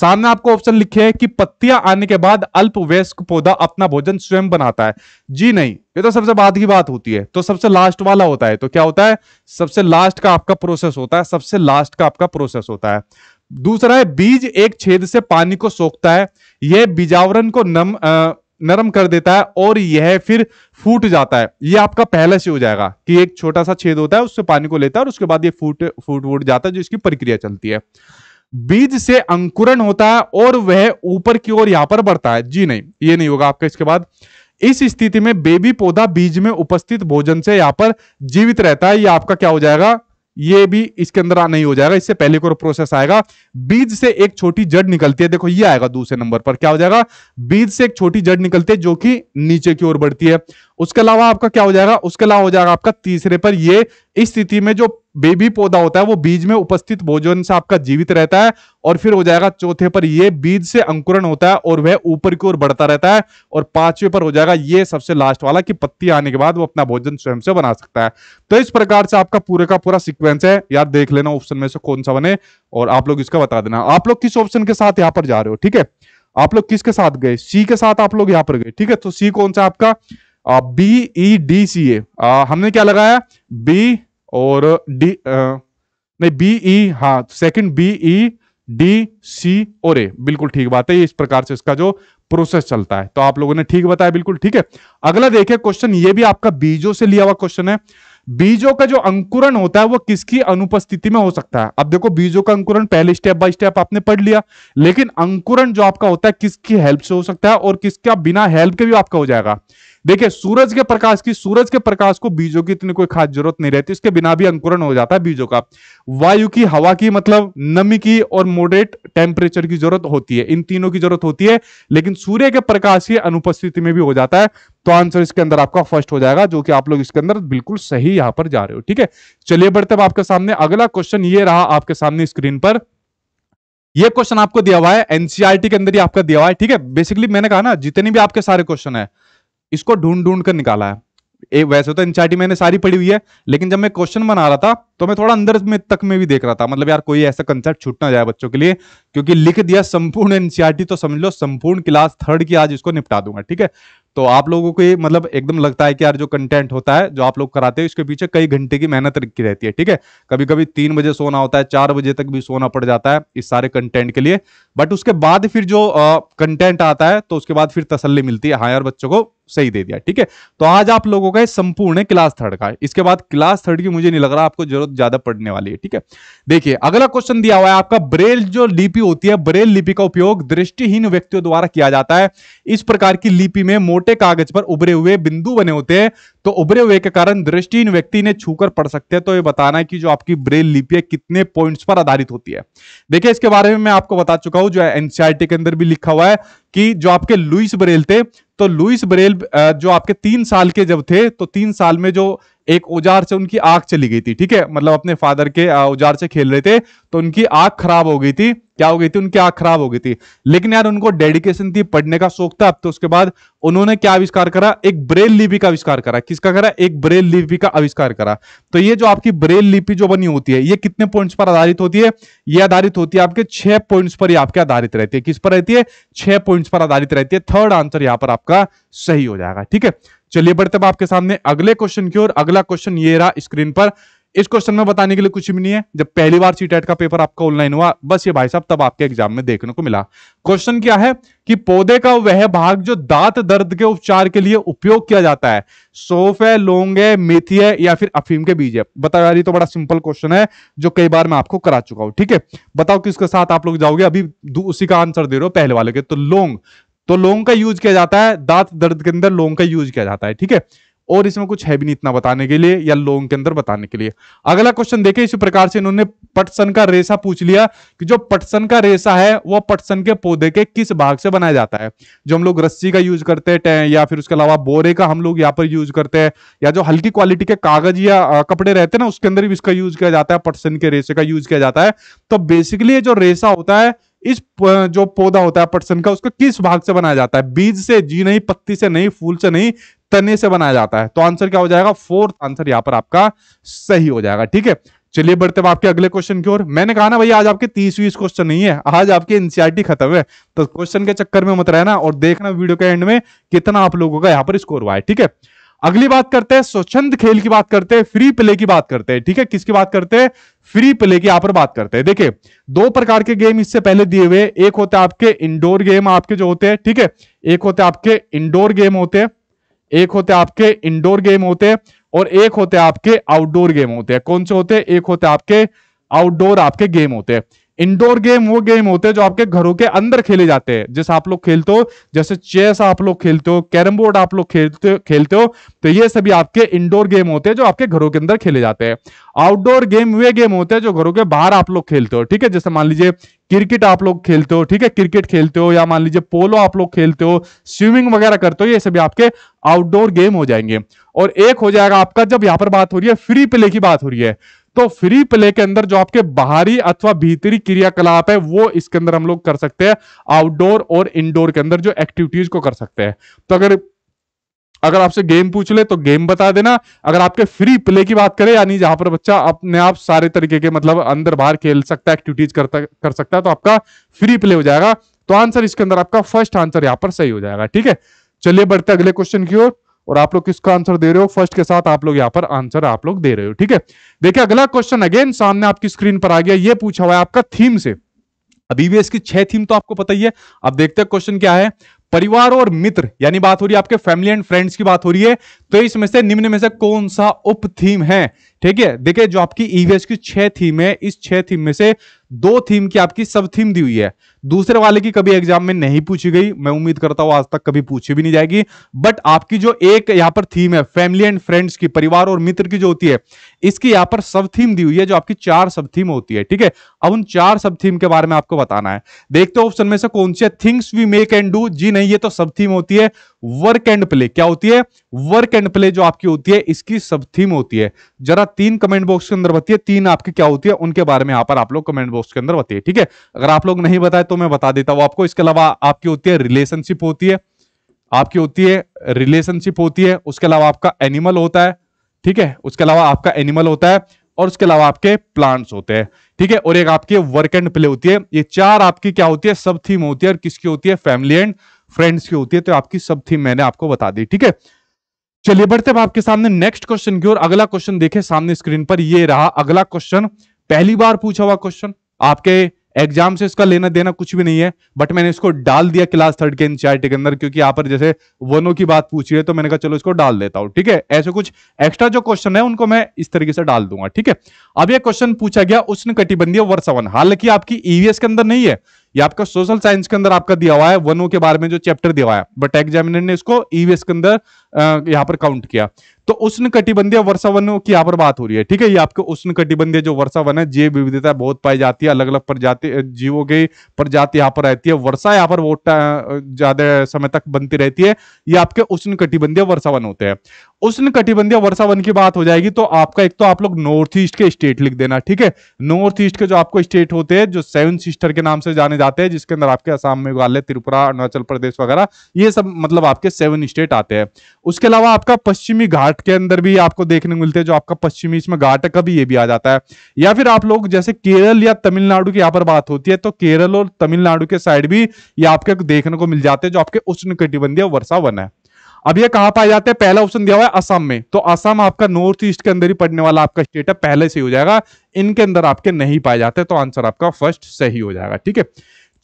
सामने आपको ऑप्शन लिखे है कि पत्तियां आने के बाद अल्प वयस्क पौधा अपना भोजन स्वयं बनाता है जी नहीं ये तो सबसे बाद की बात होती है तो सबसे लास्ट वाला होता है तो क्या होता है सबसे लास्ट का आपका प्रोसेस होता है सबसे लास्ट का आपका प्रोसेस होता है दूसरा है बीज एक छेद से पानी को सोखता है यह बीजावरण को नम आ, नरम कर देता है और यह फिर फूट जाता है यह आपका पहले से हो जाएगा कि एक छोटा सा छेद होता है उससे पानी को लेता है और उसके बाद यह फूट फूट वूट जाता है जो इसकी प्रक्रिया चलती है बीज से अंकुरण होता है और वह ऊपर की ओर यहां पर बढ़ता है जी नहीं ये नहीं होगा आपका इसके बाद इस स्थिति में बेबी पौधा बीज में उपस्थित भोजन से यहां पर जीवित रहता है यह आपका क्या हो जाएगा ये भी इसके अंदर नहीं हो जाएगा इससे पहले को प्रोसेस आएगा बीज से एक छोटी जड़ निकलती है देखो ये आएगा दूसरे नंबर पर क्या हो जाएगा बीज से एक छोटी जड़ निकलती है जो कि नीचे की ओर बढ़ती है उसके अलावा आपका क्या हो जाएगा उसके अलावा हो जाएगा आपका तीसरे पर ये स्थिति में जो बेबी पौधा होता है वो बीज में उपस्थित भोजन से आपका जीवित रहता है और फिर हो जाएगा चौथे पर ये बीज से अंकुरण होता है और वह ऊपर की ओर बढ़ता रहता है और पांचवे पर हो जाएगा ये सबसे लास्ट वाला कि पत्ती आने के बाद वो अपना भोजन स्वयं से बना सकता है तो इस प्रकार से आपका पूरे का पूरा सिक्वेंस है यार देख लेना ऑप्शन में से कौन सा बने और आप लोग इसका बता देना आप लोग किस ऑप्शन के साथ यहाँ पर जा रहे हो ठीक है आप लोग किसके साथ गए सी के साथ आप लोग यहाँ पर गए ठीक है तो सी कौन सा आपका बी ई डी सी ए हमने क्या लगाया बी और डी नहीं बी ई e, हाँ second B E D C और ए बिल्कुल ठीक बात है ये इस प्रकार से इसका जो प्रोसेस चलता है तो आप लोगों ने ठीक बताया बिल्कुल ठीक है अगला देखिए क्वेश्चन ये भी आपका बीजों से लिया हुआ क्वेश्चन है बीजों का जो अंकुरण होता है वो किसकी अनुपस्थिति में हो सकता है अब देखो बीजों का अंकुरण पहले स्टेप बाय स्टेप आपने पढ़ लिया लेकिन अंकुरण जो आपका होता है किसकी हेल्प से हो सकता है और किसका बिना हेल्प के भी आपका हो जाएगा देखिए सूरज के प्रकाश की सूरज के प्रकाश को बीजों की इतनी कोई खास जरूरत नहीं रहती इसके बिना भी अंकुरण हो जाता है बीजों का वायु की हवा की मतलब नमी की और मोडरेट टेम्परेचर की जरूरत होती है इन तीनों की जरूरत होती है लेकिन सूर्य के प्रकाश की अनुपस्थिति में भी हो जाता है तो आंसर इसके अंदर आपका फर्स्ट हो जाएगा जो कि आप लोग इसके अंदर बिल्कुल सही यहां पर जा रहे हो ठीक है चलिए बढ़ते हैं आपके सामने अगला क्वेश्चन ये रहा आपके सामने स्क्रीन पर ये क्वेश्चन आपको दिया हुआ है एनसीआरटी e के अंदर ही आपका दिया हुआ है ठीक है बेसिकली मैंने कहा ना जितने भी आपके सारे क्वेश्चन है इसको ढूंढ ढूंढ कर निकाला है ए, वैसे तो एनसीआरटी मैंने सारी पढ़ी हुई है लेकिन जब मैं क्वेश्चन बना रहा था तो मैं थोड़ा अंदर में तक में भी देख रहा था मतलब यार कोई ऐसा कंसेप्ट छूट ना जाए बच्चों के लिए क्योंकि लिख दिया संपूर्ण एनसीआरटी तो समझ लो संपूर्ण क्लास थर्ड की आज इसको निपटा दूंगा ठीक है तो आप लोगों को मतलब एकदम लगता है कि यार जो कंटेंट होता है जो आप लोग कराते हैं इसके पीछे कई घंटे की मेहनत रखी रहती है ठीक है कभी कभी तीन बजे सोना होता है चार बजे तक भी सोना पड़ जाता है इस सारे कंटेंट के लिए बट उसके बाद फिर जो कंटेंट आता है तो उसके बाद फिर तसल्ली मिलती है हाँ यार बच्चों को सही दे दिया ठीक है तो आज आप लोगों का संपूर्ण क्लास थर्ड का इसके बाद क्लास थर्ड की मुझे नहीं लग रहा आपको जरूरत ज्यादा पड़ने वाली है ठीक है देखिए अगला क्वेश्चन दिया हुआ है आपका ब्रेल जो लिपि होती है ब्रेल लिपि का उपयोग दृष्टिहीन व्यक्तियों द्वारा किया जाता है इस प्रकार की लिपि में मोटे कागज पर उभरे हुए बिंदु बने होते हैं तो उभरे हुए के कारण दृष्टिहीन व्यक्ति ने छूकर पढ़ सकते हैं तो ये बताना है कि जो आपकी ब्रेल लिपि है कितने पॉइंट्स पर आधारित होती है देखिए इसके बारे में मैं आपको बता चुका हूं जो एनसीआरटी के अंदर भी लिखा हुआ है कि जो आपके लुइस ब्रेल थे तो लुइस ब्रेल जो आपके तीन साल के जब थे तो तीन साल में जो एक औजार से उनकी आंख चली गई थी ठीक है मतलब अपने फादर के औजार से खेल रहे थे तो उनकी आंख खराब हो गई थी क्या हो गई थी उनकी आंख खराब हो गई थी लेकिन यार उनको डेडिकेशन थी पढ़ने का शौक था अब तो उसके बाद उन्होंने क्या आविष्कार करा एक ब्रेल लिपि का आविष्कार करा किसका करा एक ब्रेल लिपि का आविष्कार करा तो ये जो आपकी ब्रेल लिपि जो बनी होती है ये कितने पॉइंट्स पर आधारित होती है ये आधारित होती है आपके छह पॉइंट्स पर ही आपके आधारित रहती है किस पर रहती है छह पॉइंट्स पर आधारित रहती है थर्ड आंसर यहां पर आपका सही हो जाएगा ठीक है चलिए बढ़ते आपके सामने अगले क्वेश्चन की ओर अगला क्वेश्चन ये रहा स्क्रीन पर इस क्वेश्चन में बताने के लिए कुछ भी नहीं है जब पहली बार सीटेट का पेपर आपका ऑनलाइन हुआ बस ये भाई साहब तब आपके एग्जाम में देखने को मिला क्वेश्चन क्या है कि पौधे का वह भाग जो दांत दर्द के उपचार के लिए उपयोग किया जाता है सोफ है लोंग है मेथी है या फिर अफीम के बीज है बताओ यार तो बड़ा सिंपल क्वेश्चन है जो कई बार मैं आपको करा चुका हूं ठीक है बताओ किसके साथ आप लोग जाओगे अभी उसी का आंसर दे रहे हो पहले वाले के तो लोंग तो लौंग का यूज किया जाता है दांत दर्द के अंदर लौंग का यूज किया जाता है ठीक है और इसमें कुछ है भी नहीं इतना बताने के लिए या लौंग के अंदर बताने के लिए अगला क्वेश्चन देखे इसी प्रकार से इन्होंने पटसन का रेसा पूछ लिया कि जो पटसन का रेसा है वो पटसन के पौधे के किस भाग से बनाया जाता है जो हम लोग रस्सी का यूज करते हैं या फिर उसके अलावा बोरे का हम लोग यहाँ पर यूज करते हैं या जो हल्की क्वालिटी के कागज या कपड़े रहते हैं ना उसके अंदर भी इसका यूज किया जाता है पटसन के रेसे का यूज किया जाता है तो बेसिकली जो रेसा होता है इस जो पौधा होता है पटसन का उसको किस भाग से बनाया जाता है बीज से जी नहीं पत्ती से नहीं फूल से नहीं तने से बनाया जाता है तो आंसर क्या हो जाएगा फोर्थ आंसर यहाँ पर आपका सही हो जाएगा ठीक है चलिए बढ़ते हैं आपके अगले क्वेश्चन की ओर मैंने कहा ना भैया आज आपके तीस वीस क्वेश्चन नहीं है आज आपके एनसीआरटी e खत्म है तो क्वेश्चन के चक्कर में मत रहना और देखना वीडियो के एंड में कितना आप लोगों का यहाँ पर स्कोर हुआ है ठीक है अगली बात करते हैं स्वच्छंद खेल की बात करते हैं फ्री प्ले की बात करते हैं ठीक है किसकी बात करते हैं फ्री प्ले की यहां पर बात करते हैं देखिए दो प्रकार के गेम इससे पहले दिए हुए एक होते हैं आपके इंडोर गेम आपके जो होते हैं ठीक है एक होते आपके इंडोर गेम होते हैं एक होते आपके इंडोर गेम होते हैं और एक होते हैं आपके आउटडोर गेम होते हैं कौन से होते हैं एक होते आपके आउटडोर आपके गेम होते हैं इंडोर गेम वो गेम होते हैं जो आपके घरों के अंदर खेले जाते हैं जैसे आप लोग खेलते हो जैसे चेस आप लोग खेलते हो कैरम बोर्ड आप लोग खेलते खेलते हो तो ये सभी आपके इंडोर गेम होते हैं जो आपके घरों के अंदर खेले जाते हैं आउटडोर गेम वे गेम होते हैं जो घरों के बाहर आप लोग खेलते हो ठीक है जैसे मान लीजिए क्रिकेट आप लोग खेलते हो ठीक है क्रिकेट खेलते हो या मान लीजिए पोलो आप लोग खेलते हो स्विमिंग वगैरह करते हो ये सभी आपके आउटडोर गेम हो जाएंगे और एक हो जाएगा आपका जब यहां पर बात हो रही है फ्री प्ले की बात हो रही है तो फ्री प्ले के अंदर जो आपके बाहरी अथवा भीतरी क्रियाकलाप है वो इसके अंदर हम लोग कर सकते हैं आउटडोर और इनडोर के अंदर जो एक्टिविटीज को कर सकते हैं तो अगर अगर आपसे गेम पूछ ले तो गेम बता देना अगर आपके फ्री प्ले की बात करें यानी जहां पर बच्चा अपने आप सारे तरीके के मतलब अंदर बाहर खेल सकता है एक्टिविटीज करता कर सकता है तो आपका फ्री प्ले हो जाएगा तो आंसर इसके अंदर आपका फर्स्ट आंसर यहां पर सही हो जाएगा ठीक है चलिए बढ़ते अगले क्वेश्चन की ओर और आप लोग किसका आंसर दे रहे हो फर्स्ट के साथ आप लोग यहाँ पर आंसर आप लोग दे रहे हो ठीक है देखिए अगला क्वेश्चन अगेन सामने आपकी स्क्रीन पर आ गया ये पूछा हुआ है आपका थीम से अभी भी e इसकी छह थीम तो आपको पता ही है अब देखते हैं क्वेश्चन क्या है परिवार और मित्र यानी बात हो रही है आपके फैमिली एंड फ्रेंड्स की बात हो रही है तो इसमें से निम्न में से कौन सा उप थीम है ठीक है देखिए जो आपकी ईवीएस e की छह थीम है इस छह थीम में से दो थीम की आपकी सब थीम दी हुई है दूसरे वाले की कभी एग्जाम में नहीं पूछी गई मैं उम्मीद करता हूं आज तक कभी पूछी भी नहीं जाएगी बट आपकी जो एक यहां पर थीम है फैमिली एंड फ्रेंड्स की परिवार और मित्र की जो होती है इसकी यहां पर सब थीम दी हुई है जो आपकी चार सब थीम होती है ठीक है अब उन चार सब थीम के बारे में आपको बताना है देखते हो ऑप्शन में से कौन सी है things we make and do जी नहीं ये तो सब थीम होती है वर्क एंड प्ले क्या होती है वर्क एंड प्ले जो आपकी होती है इसकी सब थीम होती है जरा तीन कमेंट बॉक्स के अंदर बताइए तीन आपकी क्या होती है उनके बारे में यहां पर आप लोग कमेंट दोस्त के अंदर बताइए ठीक है अगर आप लोग नहीं बताए तो मैं बता देता हूँ आपको इसके अलावा आपकी होती है रिलेशनशिप होती है आपकी होती है रिलेशनशिप होती है उसके अलावा आपका एनिमल होता है ठीक है उसके अलावा आपका एनिमल होता है और उसके अलावा आपके प्लांट्स होते हैं ठीक है और एक आपकी वर्क एंड प्ले होती है ये चार आपकी क्या होती है सब थीम होती है और किसकी होती है फैमिली एंड फ्रेंड्स की होती है तो आपकी सब थीम मैंने आपको बता दी ठीक है चलिए बढ़ते हैं आपके सामने नेक्स्ट क्वेश्चन की ओर अगला क्वेश्चन देखे सामने स्क्रीन पर यह रहा अगला क्वेश्चन पहली बार पूछा हुआ क्वेश्चन आपके एग्जाम से इसका लेना देना कुछ भी नहीं है बट मैंने इसको डाल दिया क्लास थर्ड के एनसीआरटी के अंदर क्योंकि यहाँ पर जैसे वनों की बात पूछ रही है तो मैंने कहा चलो इसको डाल देता हूं ठीक है ऐसे कुछ एक्स्ट्रा जो क्वेश्चन है उनको मैं इस तरीके से डाल दूंगा ठीक है अब यह क्वेश्चन पूछा गया उष्ण कटिबंधीय वर्षावन हालांकि आपकी ईवीएस e के अंदर नहीं है ये आपका सोशल साइंस के अंदर आपका दिया हुआ है वनो के बारे में जो चैप्टर दिया हुआ है बट एग्जामिनर ने इसको ईवीएस e के अंदर यहाँ पर काउंट किया तो उष्ण कटिबंधीय वर्षा वनों की यहाँ पर बात हो रही है ठीक है ये आपके उष्ण कटिबंधीय जो वर्षा वन है जीव विविधता बहुत पाई जाती है अलग अलग प्रजाति जीवों की प्रजाति यहाँ पर रहती है वर्षा यहाँ पर बहुत ज्यादा समय तक बनती रहती है ये आपके उष्ण कटिबंधीय वर्षा वन होते हैं उष्ण कटिबंधीय वर्षा वन की बात हो जाएगी तो आपका एक तो आप लोग नॉर्थ ईस्ट के स्टेट लिख देना ठीक है नॉर्थ ईस्ट के जो आपको स्टेट होते हैं जो सेवन सिस्टर के नाम से जाने जाते हैं जिसके अंदर आपके असम मेघालय त्रिपुरा अरुणाचल प्रदेश वगैरह ये सब मतलब आपके सेवन स्टेट आते हैं उसके अलावा आपका पश्चिमी घाट के अंदर भी आपको देखने को मिलते हैं जो आपका पश्चिमी इसमें घाट है कभी ये भी आ जाता है या फिर आप लोग जैसे केरल या तमिलनाडु की यहाँ पर बात होती है तो केरल और तमिलनाडु के साइड भी ये आपके देखने को मिल जाते हैं जो आपके उष्ण कटिबंधीय वर्षा वन है अब ये कहां पाए जाते हैं पहला ऑप्शन दिया हुआ है असम में तो असम आपका नॉर्थ ईस्ट के अंदर ही पड़ने वाला आपका स्टेट है पहले से हो जाएगा इनके अंदर आपके नहीं पाए जाते तो आंसर आपका फर्स्ट सही हो जाएगा ठीक है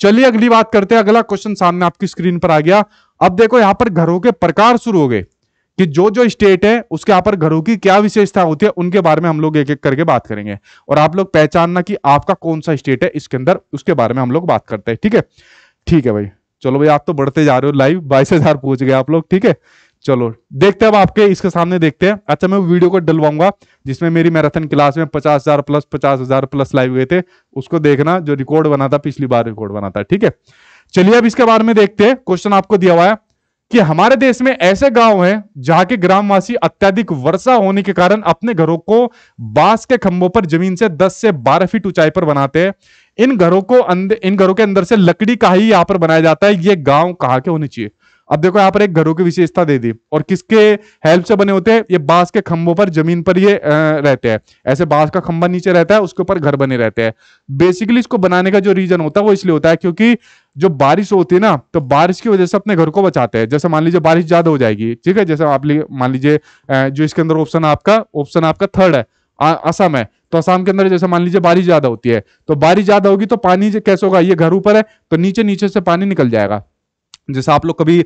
चलिए अगली बात करते हैं अगला क्वेश्चन सामने आपकी स्क्रीन पर आ गया अब देखो यहां पर घरों के प्रकार शुरू हो गए कि जो जो स्टेट है उसके यहाँ पर घरों की क्या विशेषता होती है उनके बारे में हम लोग एक एक करके बात करेंगे और आप लोग पहचानना कि आपका कौन सा स्टेट है इसके अंदर उसके बारे में हम लोग बात करते हैं ठीक है ठीक है भाई चलो भाई आप तो बढ़ते जा रहे हो लाइव बाईस हजार पहुंच गए आप लोग ठीक है चलो देखते हैं अब आपके इसके सामने देखते हैं अच्छा मैं वीडियो को डलवाऊंगा जिसमें मेरी मैराथन क्लास में पचास हजार प्लस पचास हजार प्लस लाइव गए थे उसको देखना जो रिकॉर्ड बना था पिछली बार रिकॉर्ड बना था ठीक है चलिए अब इसके बारे में देखते हैं क्वेश्चन आपको दिया हुआ है कि हमारे देश में ऐसे गांव हैं जहां के ग्रामवासी अत्याधिक वर्षा होने के कारण अपने घरों को बांस के खंभों पर जमीन से 10 से 12 फीट ऊंचाई पर बनाते हैं इन घरों को अंदर इन घरों के अंदर से लकड़ी का ही यहाँ पर बनाया जाता है ये गांव कहा के होने चाहिए अब देखो यहाँ पर एक घरों की विशेषता दे दी और किसके हेल्प से बने होते हैं ये बांस के खंभों पर जमीन पर ये रहते हैं ऐसे बांस का खंभा नीचे रहता है उसके ऊपर घर बने रहते हैं बेसिकली इसको बनाने का जो रीजन होता है वो इसलिए होता है क्योंकि जो बारिश होती है ना तो बारिश की वजह से अपने घर को बचाते हैं जैसे मान लीजिए बारिश ज्यादा हो जाएगी ठीक है जैसे आप मान लीजिए जो इसके अंदर ऑप्शन आपका ऑप्शन आपका थर्ड है असम है तो असम के अंदर जैसे मान लीजिए बारिश ज्यादा होती है तो बारिश ज्यादा होगी तो पानी कैसे होगा ये घर ऊपर है तो नीचे नीचे से पानी निकल जाएगा जैसे आप लोग कभी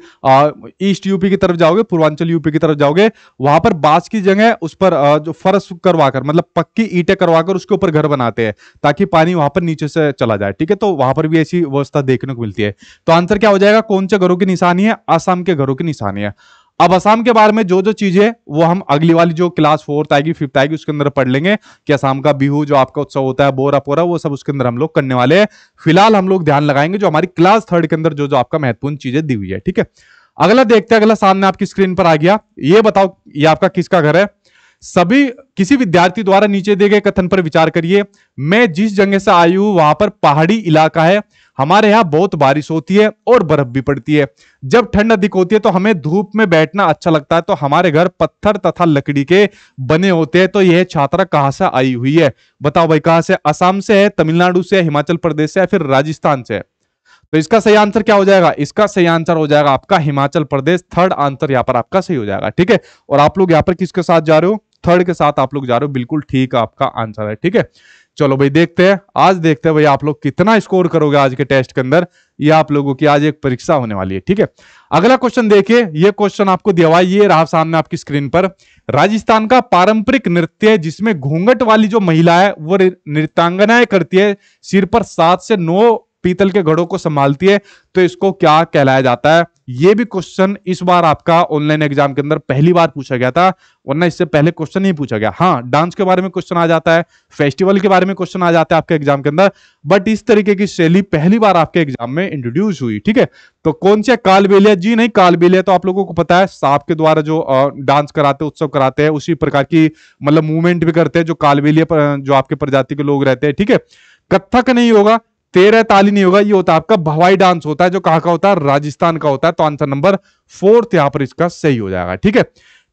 ईस्ट यूपी की तरफ जाओगे पूर्वांचल यूपी की तरफ जाओगे वहां पर बांस की जगह उस पर आ, जो फर्श करवाकर मतलब पक्की ईटें करवाकर उसके ऊपर घर बनाते हैं ताकि पानी वहां पर नीचे से चला जाए ठीक है तो वहां पर भी ऐसी व्यवस्था देखने को मिलती है तो आंसर क्या हो जाएगा कौन से घरों की निशानी है आसाम के घरों की निशानी है अब असम के बारे में जो जो चीजें वो हम अगली वाली जो क्लास फोर्थ आएगी फिफ्थ आएगी उसके अंदर पढ़ लेंगे कि असम का बिहू जो आपका उत्सव होता है बोरा पोरा वो सब उसके अंदर हम लोग करने वाले हैं फिलहाल हम लोग ध्यान लगाएंगे जो हमारी क्लास थर्ड के अंदर जो जो आपका महत्वपूर्ण चीजें दी हुई है ठीक है अगला देखते हैं अगला सामने आपकी स्क्रीन पर आ गया ये बताओ ये आपका किसका घर है सभी किसी विद्यार्थी द्वारा नीचे दिए गए कथन पर विचार करिए मैं जिस जगह से आई हूं वहां पर पहाड़ी इलाका है हमारे यहाँ बहुत बारिश होती है और बर्फ भी पड़ती है जब ठंड अधिक होती है तो हमें धूप में बैठना अच्छा लगता है तो हमारे घर पत्थर तथा लकड़ी के बने होते हैं तो यह छात्रा कहाँ से आई हुई है बताओ भाई कहाँ से असम से है तमिलनाडु से है हिमाचल प्रदेश से है फिर राजस्थान से है तो इसका सही आंसर क्या हो जाएगा इसका सही आंसर हो जाएगा आपका हिमाचल प्रदेश थर्ड आंसर यहाँ पर आपका सही हो जाएगा ठीक है और आप लोग यहाँ पर किसके साथ जा रहे हो थर्ड के साथ आप लोग जा रहे हो बिल्कुल ठीक आपका आंसर है ठीक है चलो भाई देखते हैं आज देखते हैं भाई आप लोग कितना स्कोर करोगे आज के टेस्ट के अंदर ये आप लोगों की आज एक परीक्षा होने वाली है ठीक है अगला क्वेश्चन देखिए ये क्वेश्चन आपको दिया ये रहा सामने आपकी स्क्रीन पर राजस्थान का पारंपरिक नृत्य है जिसमें घूंघट वाली जो महिला है वो नृत्यांगनाएं करती है सिर पर सात से नौ पीतल के घड़ों को संभालती है तो इसको क्या कहलाया जाता है ये भी क्वेश्चन इस बार आपका ऑनलाइन एग्जाम के अंदर पहली बार पूछा गया था वरना इससे पहले क्वेश्चन नहीं पूछा गया हाँ डांस के बारे में क्वेश्चन आ जाता है फेस्टिवल के बारे में क्वेश्चन आ जाता है आपके एग्जाम के अंदर बट इस तरीके की शैली पहली बार आपके एग्जाम में इंट्रोड्यूस हुई ठीक है तो कौन से कालबेलिया जी नहीं कालबेलिया तो आप लोगों को पता है सांप के द्वारा जो डांस कराते उत्सव कराते हैं उसी प्रकार की मतलब मूवमेंट भी करते हैं जो कालबेलिया जो आपके प्रजाति के लोग रहते हैं ठीक है कत्थक नहीं होगा तेरह ताली नहीं होगा ये होता है आपका भवाई डांस होता है जो कहा का होता है राजस्थान का होता है तो आंसर नंबर फोर्थ यहां पर इसका सही हो जाएगा ठीक है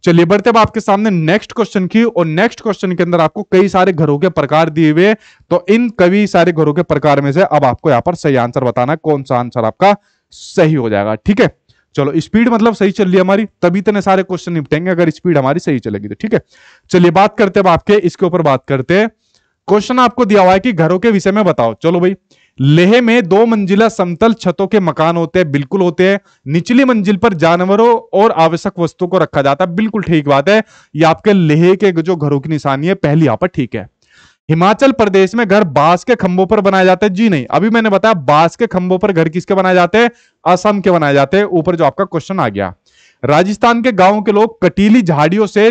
चलिए बढ़ते अब आपके सामने नेक्स्ट क्वेश्चन की और नेक्स्ट क्वेश्चन के अंदर आपको कई सारे घरों के प्रकार दिए हुए तो इन कई सारे घरों के प्रकार में से अब आपको यहां पर सही आंसर बताना कौन सा आंसर आपका सही हो जाएगा ठीक है चलो स्पीड मतलब सही चल रही हमारी तभी तो सारे क्वेश्चन निपटेंगे अगर स्पीड हमारी सही चलेगी तो ठीक है चलिए बात करते हैं आपके इसके ऊपर बात करते क्वेश्चन आपको दिया हुआ है कि घरों के विषय में बताओ चलो भाई लेह में दो मंजिला समतल छतों के मकान होते हैं बिल्कुल होते हैं निचली मंजिल पर जानवरों और आवश्यक वस्तुओं को रखा जाता है बिल्कुल ठीक बात है ये आपके लेह के जो घरों की निशानी है पहली यहां पर ठीक है हिमाचल प्रदेश में घर बांस के खंभों पर बनाए जाते हैं जी नहीं अभी मैंने बताया बांस के खंभों पर घर किसके बनाए जाते हैं असम के बनाए जाते हैं ऊपर जो आपका क्वेश्चन आ गया राजस्थान के गांव के लोग कटीली झाड़ियों से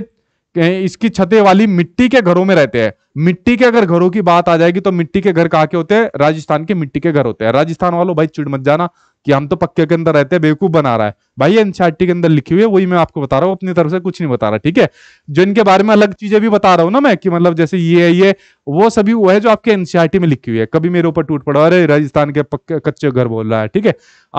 इसकी छते वाली मिट्टी के घरों में रहते हैं मिट्टी के अगर घरों की बात आ जाएगी तो मिट्टी के घर कहा के होते हैं राजस्थान के मिट्टी के घर होते हैं राजस्थान वालों भाई चिड़ मत जाना कि हम तो पक्के के अंदर रहते हैं बेवकूफ बना रहा है भाई एनसीआरटी के अंदर लिखी हुई है वही मैं आपको बता रहा हूँ अपनी तरफ से कुछ नहीं बता रहा ठीक है जो इनके बारे में अलग चीजें भी बता रहा हूँ ना मैं कि मतलब जैसे ये है ये वो सभी वो है जो आपके एनसीआरटी में लिखी हुई है कभी मेरे ऊपर टूट पड़ा अरे राजस्थान के पक्के कच्चे घर बोल रहा है ठीक है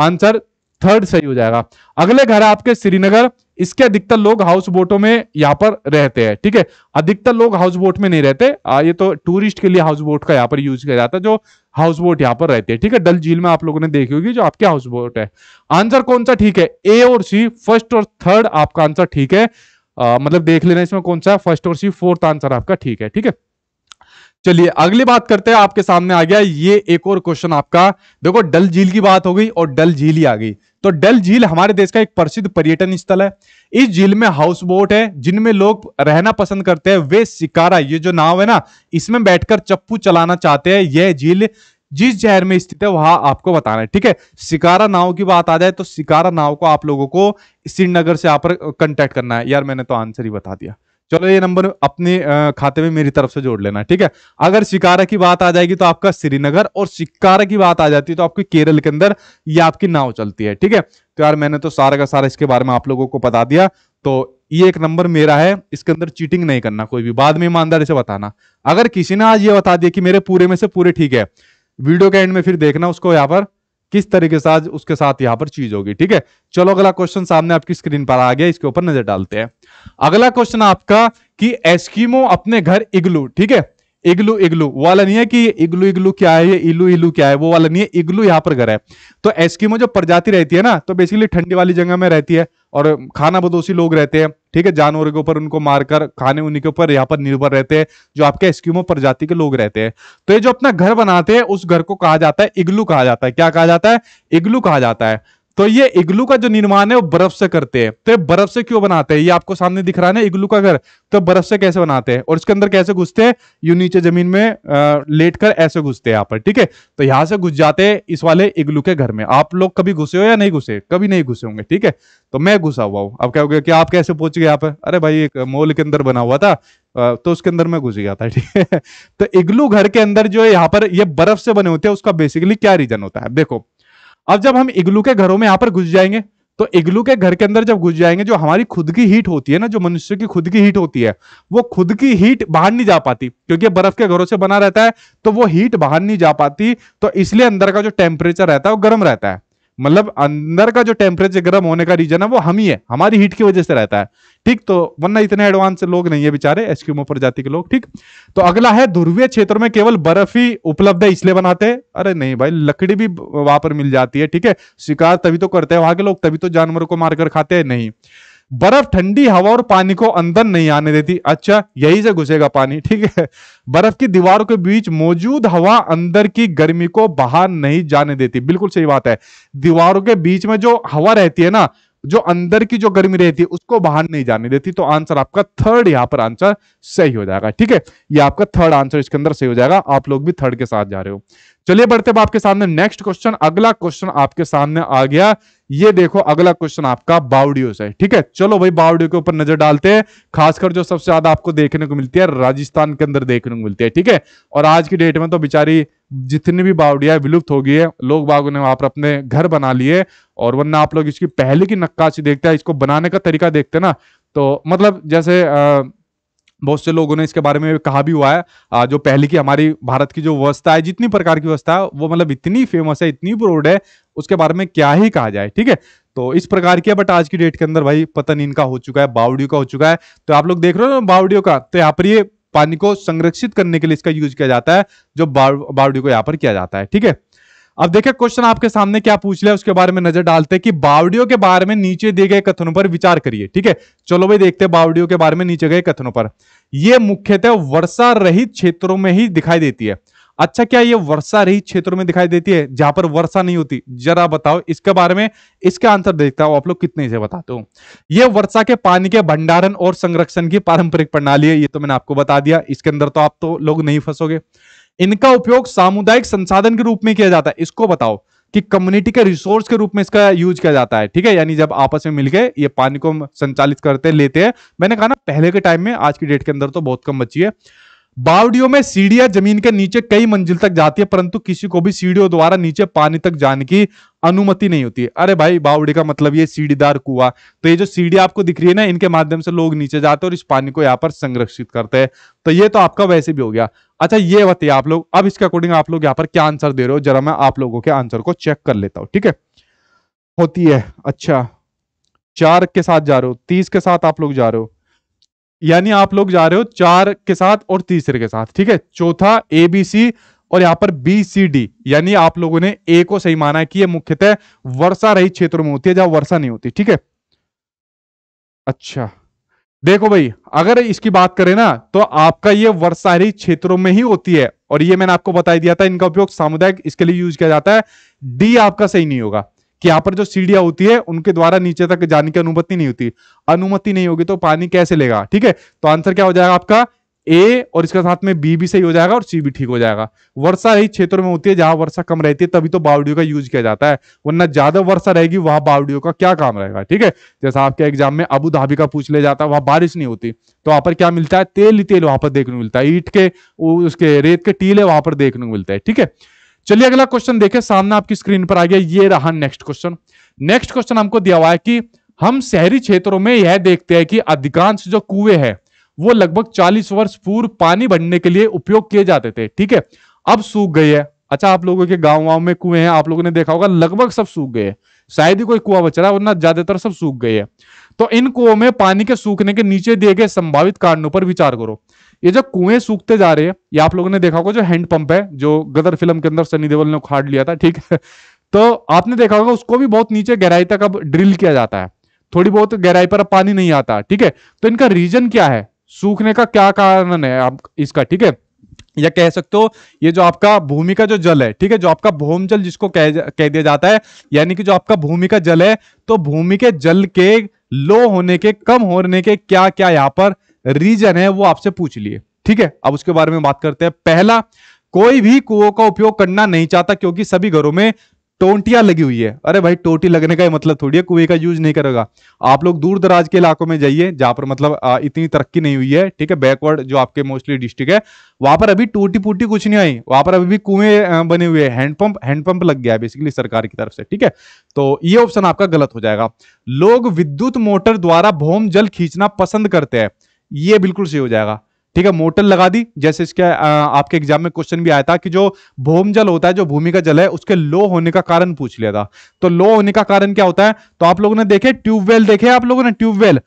आंसर थर्ड सही हो जाएगा अगले घर है आपके श्रीनगर इसके अधिकतर लोग हाउस बोटों में यहाँ पर रहते हैं ठीक है अधिकतर लोग हाउस बोट में नहीं रहते आ, ये तो टूरिस्ट के लिए हाउस बोट का यहाँ पर यूज किया जाता है जो हाउस बोट यहाँ पर रहते है ठीक है डल झील में आप लोगों ने देखी होगी जो आपके हाउस बोट है आंसर कौन सा ठीक है ए और सी फर्स्ट और थर्ड आपका आंसर ठीक है आ, मतलब देख लेना इसमें कौन सा फर्स्ट और सी फोर्थ आंसर आपका ठीक है ठीक है चलिए अगली बात करते हैं आपके सामने आ गया ये एक और क्वेश्चन आपका देखो डल झील की बात हो गई और डल झील ही आ गई तो डल झील हमारे देश का एक प्रसिद्ध पर्यटन स्थल है इस झील में हाउस बोट है जिनमें लोग रहना पसंद करते हैं वे शिकारा ये जो नाव है ना इसमें बैठकर चप्पू चलाना चाहते हैं यह झील जिस शहर में स्थित है वहां आपको बताना है ठीक है शिकारा नाव की बात आ जाए तो शिकारा नाव को आप लोगों को श्रीनगर से आप पर कंटेक्ट करना है यार मैंने तो आंसर ही बता दिया चलो ये नंबर अपने खाते में मेरी तरफ से जोड़ लेना ठीक है अगर शिकारा की बात आ जाएगी तो आपका श्रीनगर और शिकारा की बात आ जाती है तो आपकी केरल के अंदर ये आपकी नाव चलती है ठीक है तो यार मैंने तो सारा का सारा इसके बारे में आप लोगों को बता दिया तो ये एक नंबर मेरा है इसके अंदर चीटिंग नहीं करना कोई भी बाद में ईमानदारी से बताना अगर किसी ने आज ये बता दिया कि मेरे पूरे में से पूरे ठीक है वीडियो के एंड में फिर देखना उसको यहाँ पर किस तरीके से आज उसके साथ यहां पर चीज होगी ठीक है चलो अगला क्वेश्चन सामने आपकी स्क्रीन पर आ गया इसके ऊपर नजर डालते हैं अगला क्वेश्चन आपका कि एस्किमो अपने घर इग्लू ठीक है इग्लू इग्लू वो वाला नहीं है कि इग्लू इग्लू क्या है ये इलू इलू क्या है वो वाला नहीं है इग्लू यहाँ पर घर है तो एस्किमो जो प्रजाति रहती है ना तो बेसिकली ठंडी वाली जगह में रहती है और खाना बदोशी लोग रहते हैं ठीक है जानवरों के ऊपर उनको मारकर खाने उन्हीं के ऊपर यहाँ पर निर्भर रहते हैं जो आपके एस्क्यूमो प्रजाति के लोग रहते हैं तो ये जो अपना घर बनाते हैं उस घर को कहा जाता है इग्लू कहा जाता है क्या कहा जाता है इग्लू कहा जाता है तो ये इग्लू का जो निर्माण है वो बर्फ से करते हैं तो बर्फ से क्यों बनाते हैं ये आपको सामने दिख रहा है ना इग्लू का घर तो बर्फ से कैसे बनाते हैं और इसके अंदर कैसे घुसते हैं यू नीचे जमीन में लेट कर ऐसे घुसते हैं यहाँ पर ठीक है तो यहां से घुस जाते हैं इस वाले इग्लू के घर में आप लोग कभी घुसे हो या नहीं घुसे कभी नहीं घुसे होंगे ठीक है तो मैं घुसा हुआ हूँ अब क्या हो गया कि आप कैसे पहुंच गए यहाँ पर अरे भाई एक मॉल के अंदर बना हुआ था तो उसके अंदर मैं घुस गया था ठीक है तो इग्लू घर के अंदर जो है यहाँ पर ये बर्फ से बने होते हैं उसका बेसिकली क्या रीजन होता है देखो अब जब हम इग्लू के घरों में यहाँ पर घुस जाएंगे तो इग्लू के घर के अंदर जब घुस जाएंगे जो हमारी खुद की हीट होती है ना जो मनुष्य की खुद की हीट होती है वो खुद की हीट बाहर नहीं जा पाती क्योंकि बर्फ के घरों से बना रहता है तो वो हीट बाहर नहीं जा पाती तो इसलिए अंदर का जो टेम्परेचर रहता है वो गर्म रहता है मतलब अंदर का जो टेम्परेचर गर्म होने का रीजन है वो हम ही है हमारी हीट की वजह से रहता है ठीक तो वरना इतने एडवांस लोग नहीं है बेचारे एस्क्यूमो प्रजाति के लोग ठीक तो अगला है ध्रुवीय क्षेत्रों में केवल बर्फ ही उपलब्ध है इसलिए बनाते हैं अरे नहीं भाई लकड़ी भी वहां पर मिल जाती है ठीक है शिकार तभी तो करते हैं वहां के लोग तभी तो जानवरों को मारकर खाते हैं नहीं बर्फ ठंडी हवा और पानी को अंदर नहीं आने देती अच्छा यही से घुसेगा पानी ठीक है बर्फ की दीवारों के बीच मौजूद हवा अंदर की गर्मी को बाहर नहीं जाने देती बिल्कुल सही बात है दीवारों के बीच में जो हवा रहती है ना जो अंदर की जो गर्मी रहती है उसको बाहर नहीं जाने देती तो आंसर आपका थर्ड यहां पर आंसर सही हो जाएगा ठीक है ये आपका थर्ड आंसर इसके अंदर सही हो जाएगा आप लोग भी थर्ड के साथ जा रहे हो चलिए बढ़ते आपके सामने नेक्स्ट क्वेश्चन अगला क्वेश्चन आपके सामने आ गया ये देखो अगला क्वेश्चन आपका बाउडियो से ठीक है चलो भाई बाउडियो के ऊपर नजर डालते हैं खासकर जो सबसे ज्यादा आपको देखने को मिलती है राजस्थान के अंदर देखने को मिलती है ठीक है और आज की डेट में तो बेचारी जितनी भी बावड़िया विलुप्त हो गई है लोग बागों ने वहां पर अपने घर बना लिए और वरना आप लोग इसकी पहले की नक्काशी देखते हैं इसको बनाने का तरीका देखते ना तो मतलब जैसे अः बहुत से लोगों ने इसके बारे में कहा भी हुआ है जो पहले की हमारी भारत की जो व्यवस्था है जितनी प्रकार की व्यवस्था है वो मतलब इतनी फेमस है इतनी ब्रोड है उसके बारे में क्या ही कहा जाए ठीक है तो इस प्रकार की है बट आज की डेट के अंदर भाई पतन इनका हो चुका है बावड़ियों का हो चुका है तो आप लोग देख रहे हो ना बावड़ियों का तो यहाँ पर ये पानी को संरक्षित करने के लिए इसका यूज किया जाता है जो बावड़ियों को यहाँ पर किया जाता है ठीक है अब देखिए क्वेश्चन आपके सामने क्या पूछ लिया उसके बारे में नजर डालते हैं कि बावड़ियों के बारे में नीचे दिए गए कथनों पर विचार करिए ठीक है चलो भाई देखते हैं बावड़ियों के बारे में नीचे गए कथनों पर यह मुख्यतः वर्षा रहित क्षेत्रों में ही दिखाई देती है अच्छा क्या ये वर्षा रहित क्षेत्रों में दिखाई देती है जहां पर वर्षा नहीं होती जरा बताओ इसके बारे में इसका आंसर देखता हूं आप लोग कितने से बताते हो ये वर्षा के पानी के भंडारण और संरक्षण की पारंपरिक प्रणाली है ये तो मैंने आपको बता दिया इसके अंदर तो आप तो लोग नहीं फंसोगे इनका उपयोग सामुदायिक संसाधन के रूप में किया जाता है इसको बताओ कि कम्युनिटी के रिसोर्स के रूप में इसका यूज किया जाता है ठीक है यानी जब आपस में मिलके ये पानी को संचालित करते लेते हैं मैंने कहा ना पहले के टाइम में आज की डेट के अंदर तो बहुत कम बची है बावड़ियों में सीढ़ियां जमीन के नीचे कई मंजिल तक जाती है परंतु किसी को भी सीढ़ियों द्वारा नीचे पानी तक जाने की अनुमति नहीं होती है अरे भाई बावड़ी का मतलब ये सीढ़ीदार कुआ तो ये जो सीढ़ी आपको दिख रही है ना इनके माध्यम से लोग नीचे जाते हैं और इस पानी को यहाँ पर संरक्षित करते हैं तो ये तो आपका वैसे भी हो गया अच्छा ये बताइए आप लोग अब इसके अकॉर्डिंग आप लोग यहाँ पर क्या आंसर दे रहे हो जरा मैं आप लोगों के आंसर को चेक कर लेता हूँ ठीक है होती है अच्छा चार के साथ जा रहे हो तीस के साथ आप लोग जा रहे हो यानी आप लोग जा रहे हो चार के साथ और तीसरे के साथ ठीक है चौथा ए बी सी और यहाँ पर बी सी डी यानी आप लोगों ने ए को सही माना है कि यह मुख्यतः वर्षा रही क्षेत्रों में होती है जहां वर्षा नहीं होती ठीक है अच्छा देखो भाई अगर इसकी बात करें ना तो आपका ये वर्षाही क्षेत्रों में ही होती है और ये मैंने आपको बताई दिया था इनका उपयोग सामुदायिक इसके लिए यूज किया जाता है डी आपका सही नहीं होगा कि यहाँ पर जो सीढ़ियां होती है उनके द्वारा नीचे तक जाने की अनुमति नहीं होती अनुमति नहीं होगी तो पानी कैसे लेगा ठीक है तो आंसर क्या हो जाएगा आपका ए और इसका साथ में बी भी सही हो जाएगा और सी भी ठीक हो जाएगा वर्षा ही क्षेत्रों में होती है जहां वर्षा कम रहती है तभी तो बावड़ियों का यूज किया जाता है वरना ज्यादा वर्षा रहेगी वहां बावड़ियों का क्या काम रहेगा ठीक है जैसा आपके एग्जाम में अबू धाबी का पूछ लिया जाता है वहां बारिश नहीं होती तो वहां पर क्या मिलता है तेल ही तेल वहां पर देखने को मिलता है ईट के उसके रेत के टीले वहां पर देखने को मिलता है ठीक है चलिए अगला क्वेश्चन देखे सामने आपकी स्क्रीन पर आ गया ये रहा नेक्स्ट क्वेश्चन नेक्स्ट क्वेश्चन हमको दिया हुआ है कि हम शहरी क्षेत्रों में यह देखते हैं कि अधिकांश जो कुएं हैं वो लगभग 40 वर्ष पूर्व पानी भरने के लिए उपयोग किए जाते थे ठीक है अब सूख गई है अच्छा आप लोगों के गांव वाव में कुएं हैं आप लोगों ने देखा होगा लगभग सब सूख गए हैं शायद ही कोई कुआ बच रहा है वरना ज्यादातर सब सूख गए हैं तो इन कुओं में पानी के सूखने के नीचे दिए गए संभावित कारणों पर विचार करो ये जो कुएं सूखते जा रहे हैं ये आप लोगों ने देखा होगा जो हैंड पंप है जो गदर फिल्म के अंदर सनी देवल ने उखाड़ लिया था ठीक है तो आपने देखा होगा उसको भी बहुत नीचे गहराई तक अब ड्रिल किया जाता है थोड़ी बहुत गहराई पर अब पानी नहीं आता ठीक है तो इनका रीजन क्या है सूखने का क्या कारण है आप इसका ठीक है या कह सकते हो ये जो आपका भूमि का जो जल है ठीक है जो आपका भूम जल जिसको कह कह दिया जाता है यानी कि जो आपका भूमि का जल है तो भूमि के जल के लो होने के कम होने के क्या क्या यहाँ पर रीजन है वो आपसे पूछ लिए ठीक है अब उसके बारे में बात करते हैं पहला कोई भी कुओं का उपयोग करना नहीं चाहता क्योंकि सभी घरों में टोंटियां लगी हुई है अरे भाई टोटी लगने का मतलब थोड़ी है कुएं का यूज नहीं करेगा आप लोग दूर दराज के इलाकों में जाइए जहां पर मतलब इतनी तरक्की नहीं हुई है ठीक है बैकवर्ड जो आपके मोस्टली डिस्ट्रिक्ट है वहां पर अभी टोटी पुटी कुछ नहीं आई वहां पर अभी भी कुएं बने हुए हैंडपंप हैंडपंप लग गया है बेसिकली सरकार की तरफ से ठीक है तो ये ऑप्शन आपका गलत हो जाएगा लोग विद्युत मोटर द्वारा भौम जल खींचना पसंद करते हैं ये बिल्कुल सही हो जाएगा ठीक है मोटर लगा दी जैसे इसके आपके एग्जाम में क्वेश्चन भी आया था कि जो भूम जल होता है जो भूमि का जल है उसके लो होने का कारण पूछ लिया था तो लो होने का कारण क्या होता है तो आप लोगों ने देखे ट्यूबवेल देखे आप लोगों ने ट्यूबवेल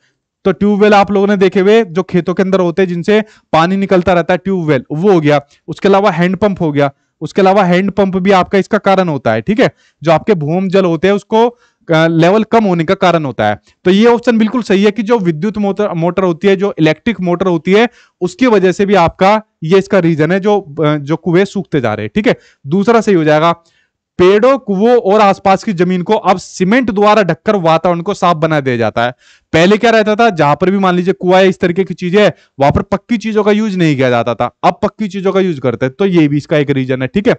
तो ट्यूबवेल आप लोगों ने देखे हुए जो खेतों के अंदर होते हैं जिनसे पानी निकलता रहता है ट्यूबवेल वो हो गया उसके अलावा हैंडपंप हो गया उसके अलावा हैंडपंप भी आपका इसका कारण होता है ठीक है जो आपके भूम जल होते हैं उसको लेवल कम होने का कारण होता है तो ये ऑप्शन बिल्कुल सही है कि जो विद्युत मोटर मोटर होती है जो इलेक्ट्रिक मोटर होती है उसकी वजह से भी आपका ये इसका रीजन है जो जो कुएं सूखते जा रहे हैं ठीक है दूसरा सही हो जाएगा पेड़ों कुओं और आसपास की जमीन को अब सीमेंट द्वारा ढककर वातावरण को साफ बना दिया जाता है पहले क्या रहता था जहां पर भी मान लीजिए कुआ इस तरीके की चीजें वहां पर पक्की चीजों का यूज नहीं किया जाता था अब पक्की चीजों का यूज करते हैं तो ये भी इसका एक रीजन है ठीक है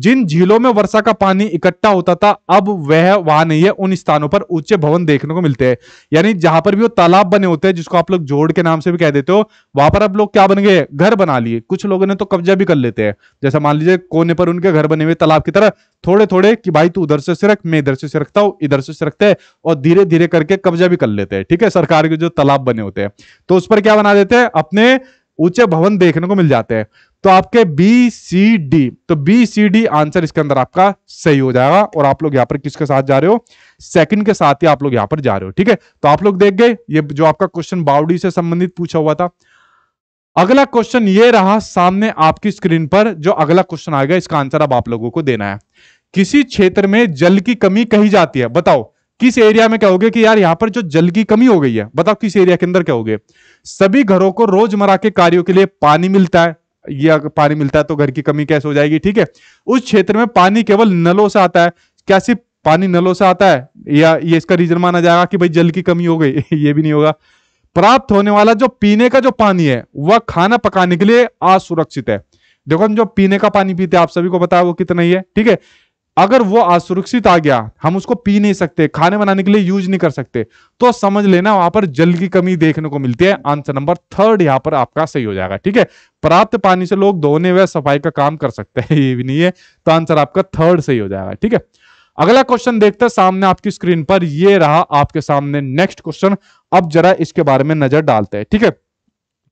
जिन झीलों में वर्षा का पानी इकट्ठा होता था अब वह वहां नहीं है उन स्थानों पर ऊंचे भवन देखने को मिलते हैं यानी जहां पर भी वो तालाब बने होते हैं जिसको आप लोग जोड़ के नाम से भी कह देते हो वहां पर अब लोग क्या बन गए घर बना लिए कुछ लोगों ने तो कब्जा भी कर लेते हैं जैसा मान लीजिए कोने पर उनके घर बने हुए तालाब की तरह थोड़े थोड़े कि भाई तू उधर से सिरक मैं इधर से सिरकता हूं इधर से सिरकते हैं और धीरे धीरे करके कब्जा भी कर लेते हैं ठीक है सरकार के जो तालाब बने होते हैं तो उस पर क्या बना देते हैं अपने ऊंचे भवन देखने को मिल जाते हैं तो आपके बी सी डी तो बी सी डी आंसर इसके अंदर आपका सही हो जाएगा और आप लोग यहां पर किसके साथ जा रहे हो सेकंड के साथ ही आप लोग यहां पर जा रहे हो ठीक है तो आप लोग देख गए ये जो आपका क्वेश्चन बाउडी से संबंधित पूछा हुआ था अगला क्वेश्चन ये रहा सामने आपकी स्क्रीन पर जो अगला क्वेश्चन आएगा इसका आंसर अब आप लोगों को देना है किसी क्षेत्र में जल की कमी कही जाती है बताओ किस एरिया में कहोगे कि यार यहां पर जो जल की कमी हो गई है बताओ किस एरिया के अंदर कहोगे सभी घरों को रोजमर्रा के कार्यों के लिए पानी मिलता है या पानी मिलता है तो घर की कमी कैसे हो जाएगी ठीक है उस क्षेत्र में पानी केवल नलों से आता है क्या सिर्फ पानी नलों से आता है या ये इसका रीजन माना जाएगा कि भाई जल की कमी हो गई ये भी नहीं होगा प्राप्त होने वाला जो पीने का जो पानी है वह खाना पकाने के लिए असुरक्षित है देखो हम जो पीने का पानी पीते हैं आप सभी को बताया वो कितना ही है ठीक है अगर वो असुरक्षित आ गया हम उसको पी नहीं सकते खाने बनाने के लिए यूज नहीं कर सकते तो समझ लेना वहां पर जल की कमी देखने को मिलती है आंसर नंबर थर्ड यहां पर आपका सही हो जाएगा ठीक है प्राप्त पानी से लोग धोने व सफाई का काम कर सकते हैं ये भी नहीं है तो आंसर आपका थर्ड सही हो जाएगा ठीक है अगला क्वेश्चन देखते हैं सामने आपकी स्क्रीन पर यह रहा आपके सामने नेक्स्ट क्वेश्चन अब जरा इसके बारे में नजर डालते हैं ठीक है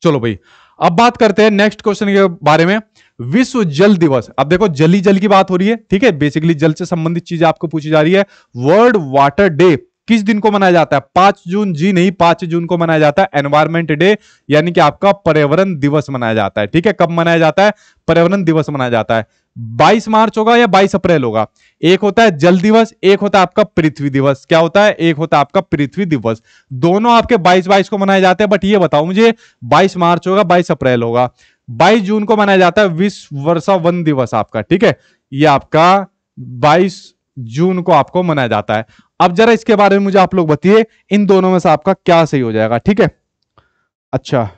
चलो भाई अब बात करते हैं नेक्स्ट क्वेश्चन के बारे में विश्व जल दिवस अब देखो जली जल की बात हो रही है ठीक है बेसिकली जल से संबंधित चीज आपको पूछी जा रही है वर्ल्ड वाटर डे किस दिन को मनाया जाता है पांच जून जी नहीं पांच जून को मनाया जाता है एनवायरमेंट डे यानी कि आपका पर्यावरण दिवस मनाया जाता है ठीक है कब मनाया जाता है पर्यावरण दिवस मनाया जाता है 22 मार्च होगा या 22 अप्रैल होगा एक होता है जल दिवस एक होता है आपका पृथ्वी दिवस क्या होता है एक होता है आपका पृथ्वी दिवस दोनों आपके 22 22 को मनाए जाते हैं बट ये बताओ मुझे 22 मार्च होगा 22 अप्रैल होगा 22 जून को मनाया जाता है विश्व वर्षा वन दिवस आपका ठीक है ये आपका 22 जून को आपको मनाया जाता है अब जरा इसके बारे में मुझे आप लोग बताइए इन दोनों में से आपका क्या सही हो जाएगा ठीक है अच्छा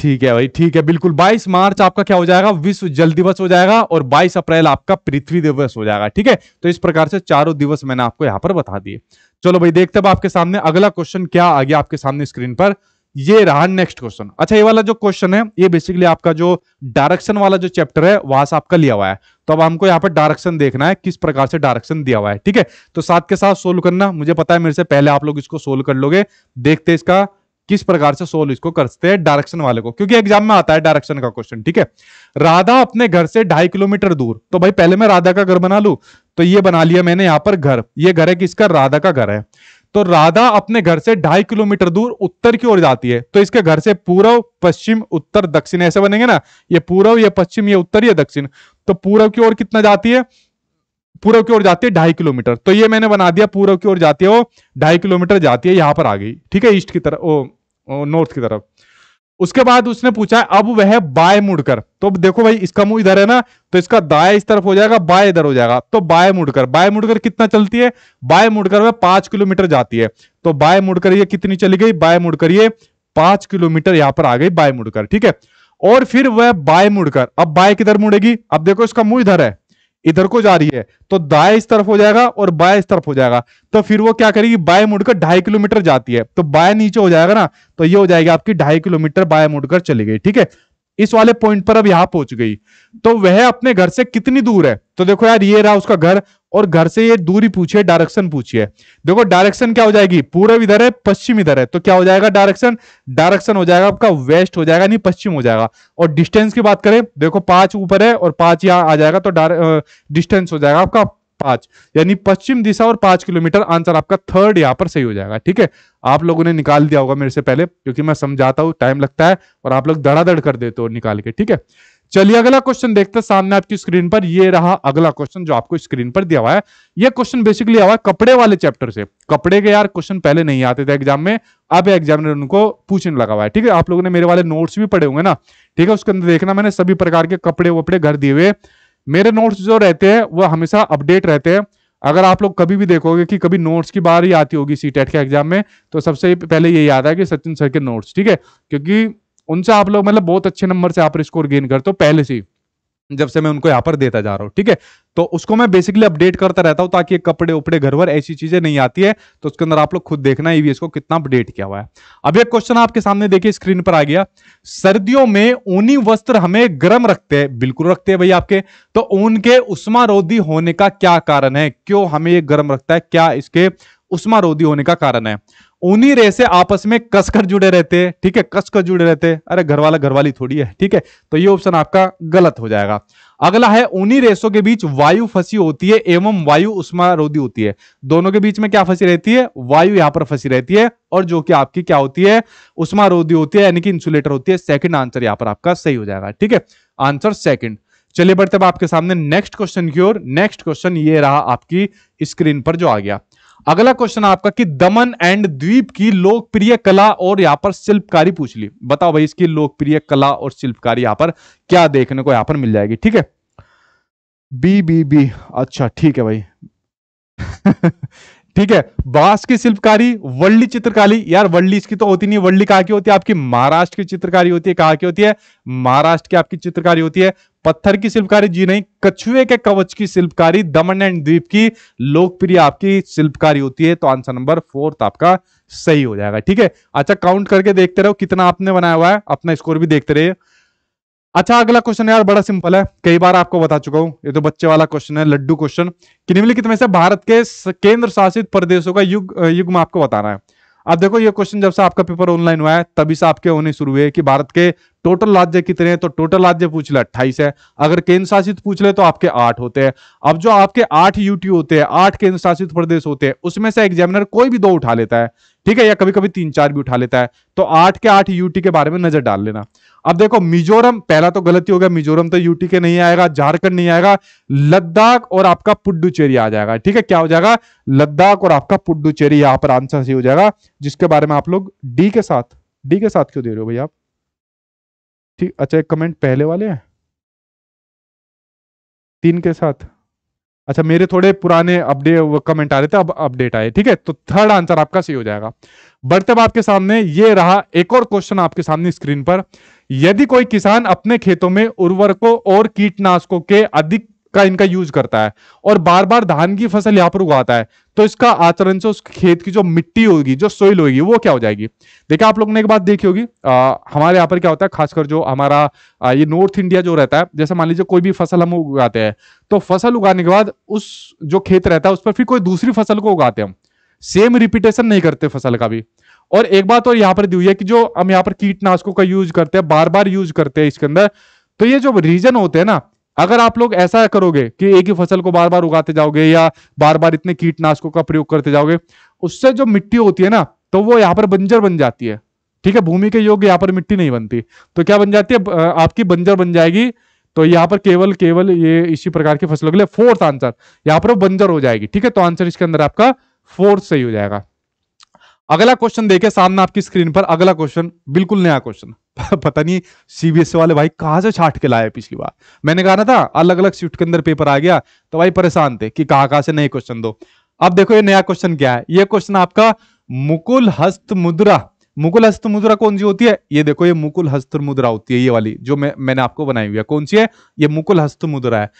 ठीक है भाई ठीक है बिल्कुल 22 मार्च आपका क्या हो जाएगा विश्व जल दिवस हो जाएगा और 22 अप्रैल आपका पृथ्वी दिवस हो जाएगा ठीक है तो इस प्रकार से चारों दिवस मैंने आपको यहां पर बता दिए चलो भाई देखते हैं आपके सामने अगला क्वेश्चन क्या आ गया आपके सामने स्क्रीन पर ये रहा नेक्स्ट क्वेश्चन अच्छा ये वाला जो क्वेश्चन है ये बेसिकली आपका जो डायरेक्शन वाला जो चैप्टर है वहां से आपका लिया हुआ है तो अब हमको यहाँ पर डायरेक्शन देखना है किस प्रकार से डायरेक्शन दिया हुआ है ठीक है तो साथ के साथ सोल्व करना मुझे पता है मेरे से पहले आप लोग इसको सोल्व कर लोगे देखते इसका किस प्रकार से सोल्व इसको करते हैं डायरेक्शन वाले को क्योंकि एग्जाम में आता है डायरेक्शन का क्वेश्चन ठीक है राधा अपने घर से ढाई किलोमीटर दूर तो भाई पहले मैं राधा का घर बना लू तो ये बना लिया मैंने यहाँ पर घर ये घर है किसका राधा का घर है तो राधा अपने घर से ढाई किलोमीटर दूर उत्तर की ओर जाती है तो इसके घर से पूर्व पश्चिम उत्तर दक्षिण ऐसे बनेंगे ना ये पूर्व ये पश्चिम ये उत्तर ये दक्षिण तो पूर्व की ओर कितना जाती है पूर्व की ओर जाती है ढाई किलोमीटर तो ये मैंने बना दिया पूर्व की ओर जाती है वो ढाई किलोमीटर जाती है यहां पर आ गई ठीक है ईस्ट की तरफ ओ, ओ नॉर्थ की तरफ उसके बाद उसने पूछा अब वह बाय मुड़कर तो देखो भाई इसका मुंह इधर है ना तो इसका दाया इस तरफ हो जाएगा बाय इधर हो जाएगा तो बाय मुड़कर बाय मुड़कर कितना चलती है बाय मुड़कर वह पांच किलोमीटर जाती है तो बाय मुड़कर ये कितनी चली गई बाय मुड़कर ये पांच किलोमीटर यहां पर आ गई बाय मुड़कर ठीक है और फिर वह बाय मुड़कर अब बाय किधर मुड़ेगी अब देखो इसका मुंह इधर है इधर को जा रही है तो दाएं इस तरफ हो जाएगा और बाएं इस तरफ हो जाएगा तो फिर वो क्या करेगी बाएं मुड़कर ढाई किलोमीटर जाती है तो बाएं नीचे हो जाएगा ना तो ये हो जाएगी आपकी ढाई किलोमीटर बाएं मुड़कर चली गई ठीक है इस वाले पॉइंट पर अब यहां पहुंच गई तो वह अपने घर से कितनी दूर है तो देखो यार ये रहा उसका घर और घर से ये दूरी पूछिए डायरेक्शन पूछिए देखो डायरेक्शन क्या हो जाएगी पूर्व इधर है पश्चिम इधर है तो क्या हो जाएगा डायरेक्शन डायरेक्शन हो जाएगा आपका वेस्ट हो जाएगा नहीं पश्चिम हो जाएगा और डिस्टेंस की बात करें देखो पांच ऊपर है और पांच यहां आ जाएगा तो डिस्टेंस हो जाएगा आपका पांच यानी पश्चिम दिशा और पांच किलोमीटर आंसर आपका थर्ड यहाँ पर सही हो जाएगा ठीक है आप लोगों ने निकाल दिया होगा मेरे से पहले क्योंकि मैं समझाता हूँ टाइम लगता है और आप लोग धड़ाधड़ कर देते हो निकाल के ठीक है चलिए अगला क्वेश्चन देखते हैं सामने आपकी स्क्रीन पर ये रहा अगला क्वेश्चन जो आपको स्क्रीन पर दिया हुआ है ये क्वेश्चन बेसिकली हुआ है कपड़े वाले चैप्टर से कपड़े के यार क्वेश्चन पहले नहीं आते थे एग्जाम में अब एग्जामिनर उनको पूछने लगा हुआ है ठीक है आप लोगों ने मेरे वाले नोट्स भी पढ़े होंगे ना ठीक है उसके अंदर देखना मैंने सभी प्रकार के कपड़े वपड़े घर दिए हुए मेरे नोट्स जो रहते हैं वो हमेशा अपडेट रहते हैं अगर आप लोग कभी भी देखोगे कि कभी नोट्स की बार ही आती होगी सी टेट e के एग्जाम में तो सबसे पहले ये याद है कि सचिन सर के नोट्स ठीक है क्योंकि उनसे आप लोग मतलब बहुत अच्छे नंबर से आप स्कोर गेन करते हो पहले से ही जब से मैं उनको यहाँ पर देता जा रहा हूँ ठीक है तो उसको मैं बेसिकली अपडेट करता रहता हूँ ताकि कपड़े उपड़े घर भर ऐसी चीजें नहीं आती है तो उसके अंदर आप लोग खुद देखना ईवीएस को कितना अपडेट किया हुआ है अब एक क्वेश्चन आपके सामने देखिए स्क्रीन पर आ गया सर्दियों में ऊनी वस्त्र हमें गर्म रखते हैं बिल्कुल रखते हैं भाई आपके तो ऊन के उष्मा रोधी होने का क्या कारण है क्यों हमें ये गर्म रखता है क्या इसके उष्मा रोधी होने का कारण है उन्हीं रेसे आपस में कसकर जुड़े रहते हैं ठीक है कसकर जुड़े रहते हैं अरे घरवाला घरवाली थोड़ी है ठीक है तो ये ऑप्शन आपका गलत हो जाएगा अगला है उन्हीं रेसों के बीच वायु फंसी होती है एवं वायु उष्मा रोधी होती है दोनों के बीच में क्या फंसी रहती है वायु यहां पर फंसी रहती है और जो कि आपकी क्या होती है उष्मा रोधी होती है यानी कि इंसुलेटर होती है सेकंड आंसर यहां पर आपका सही हो जाएगा ठीक है आंसर सेकंड चलिए बढ़ते हैं आपके सामने नेक्स्ट क्वेश्चन की ओर नेक्स्ट क्वेश्चन ये रहा आपकी स्क्रीन पर जो आ गया अगला क्वेश्चन आपका कि दमन एंड द्वीप की लोकप्रिय कला और यहां पर शिल्पकारी पूछ ली बताओ भाई इसकी लोकप्रिय कला और शिल्पकारी यहां पर क्या देखने को यहां पर मिल जाएगी ठीक है बी बी बी अच्छा ठीक है भाई ठीक है बांस की शिल्पकारी वर्ली चित्रकारी यार वर्ली इसकी तो होती नहीं वर्ली कहा की होती है आपकी महाराष्ट्र की चित्रकारी होती है कहा की होती है महाराष्ट्र की आपकी चित्रकारी होती है पत्थर की शिल्पकारी जी नहीं कछुए के कवच की शिल्पकारी दमन एंड द्वीप की लोकप्रिय आपकी शिल्पकारी होती है तो आंसर नंबर फोर्थ तो आपका सही हो जाएगा ठीक है अच्छा काउंट करके देखते रहो कितना आपने बनाया हुआ है अपना स्कोर भी देखते रहिए अच्छा अगला क्वेश्चन यार बड़ा सिंपल है कई बार आपको बता चुका हूं ये तो बच्चे वाला क्वेश्चन है लड्डू क्वेश्चन कि निम्नलिखित में से भारत के केंद्र शासित प्रदेशों का युग युग में आपको बताना है अब देखो ये क्वेश्चन जब से आपका पेपर ऑनलाइन हुआ है तभी से आपके होने शुरू हुए कि भारत के टोटल राज्य कितने हैं तो टोटल राज्य पूछ ले अट्ठाईस है अगर केंद्र शासित पूछ ले तो आपके आठ होते हैं अब जो आपके आठ यूटी होते हैं आठ केंद्र शासित प्रदेश होते हैं उसमें से एग्जामिनर कोई भी दो उठा लेता है ठीक है या कभी कभी तीन चार भी उठा लेता है तो आठ के आठ यूटी के बारे में नजर डाल लेना अब देखो मिजोरम पहला तो गलती हो गया मिजोरम तो यूटी के नहीं आएगा झारखंड नहीं आएगा लद्दाख और आपका पुडुचेरी आ जाएगा ठीक है क्या हो जाएगा लद्दाख और आपका पुडुचेरी यहां पर आंसर सही हो जाएगा जिसके बारे में आप लोग डी के साथ डी के साथ क्यों दे रहे हो भैया आप ठीक अच्छा एक कमेंट पहले वाले हैं तीन के साथ अच्छा मेरे थोड़े पुराने अपडेट कमेंट आ रहे थे अब अपडेट आए ठीक है तो थर्ड आंसर आपका सही हो जाएगा बढ़ते आपके सामने ये रहा एक और क्वेश्चन आपके सामने स्क्रीन पर यदि कोई किसान अपने खेतों में उर्वरकों और कीटनाशकों के अधिक का इनका यूज करता है और बार बार धान की फसल यहाँ पर उगाता है तो इसका आचरण से उस खेत की जो मिट्टी होगी जो सोइल होगी वो क्या हो जाएगी देखिए आप लोगों ने एक बात देखी होगी हमारे यहाँ पर क्या होता है खासकर जो हमारा आ, ये नॉर्थ इंडिया जो रहता है जैसे मान लीजिए कोई भी फसल हम उगाते हैं तो फसल उगाने के बाद उस जो खेत रहता है उस पर फिर कोई दूसरी फसल को उगाते हैं हम सेम रिपीटेशन नहीं करते फसल का भी और एक बात और यहाँ पर दी हुई है कि जो हम यहाँ पर कीटनाशकों का यूज करते हैं बार बार यूज करते हैं इसके अंदर तो ये जो रीजन होते हैं ना अगर आप लोग ऐसा करोगे कि एक ही फसल को बार बार उगाते जाओगे या बार बार इतने कीटनाशकों का प्रयोग करते जाओगे उससे जो मिट्टी होती है ना तो वो यहाँ पर बंजर बन जाती है ठीक है भूमि के योग यहाँ पर मिट्टी नहीं बनती तो क्या बन जाती है आपकी बंजर बन जाएगी तो यहाँ पर केवल केवल ये इसी प्रकार की फसलों के लिए फोर्थ आंसर यहाँ पर बंजर हो जाएगी ठीक है तो आंसर इसके अंदर आपका फोर्थ सही हो जाएगा अगला क्वेश्चन देखे सामने आपकी स्क्रीन पर अगला क्वेश्चन बिल्कुल नया क्वेश्चन पता नहीं सीबीएसई e वाले भाई कहां से छाट के लाए पिछली बार मैंने कहा ना था अलग अलग शिफ्ट के अंदर पेपर आ गया तो भाई परेशान थे कि कहा, कहा से नए क्वेश्चन दो अब देखो ये नया क्वेश्चन क्या है ये क्वेश्चन आपका मुकुल हस्त मुद्रा मुकुल हस्त मुद्रा कौन सी होती है ये देखो ये मुकुल हस्त मुद्रा होती है ये वाली जो मैं मैंने आपको बनाई हुई है कौन सी है ये मुकुल हस्त मुद्रा है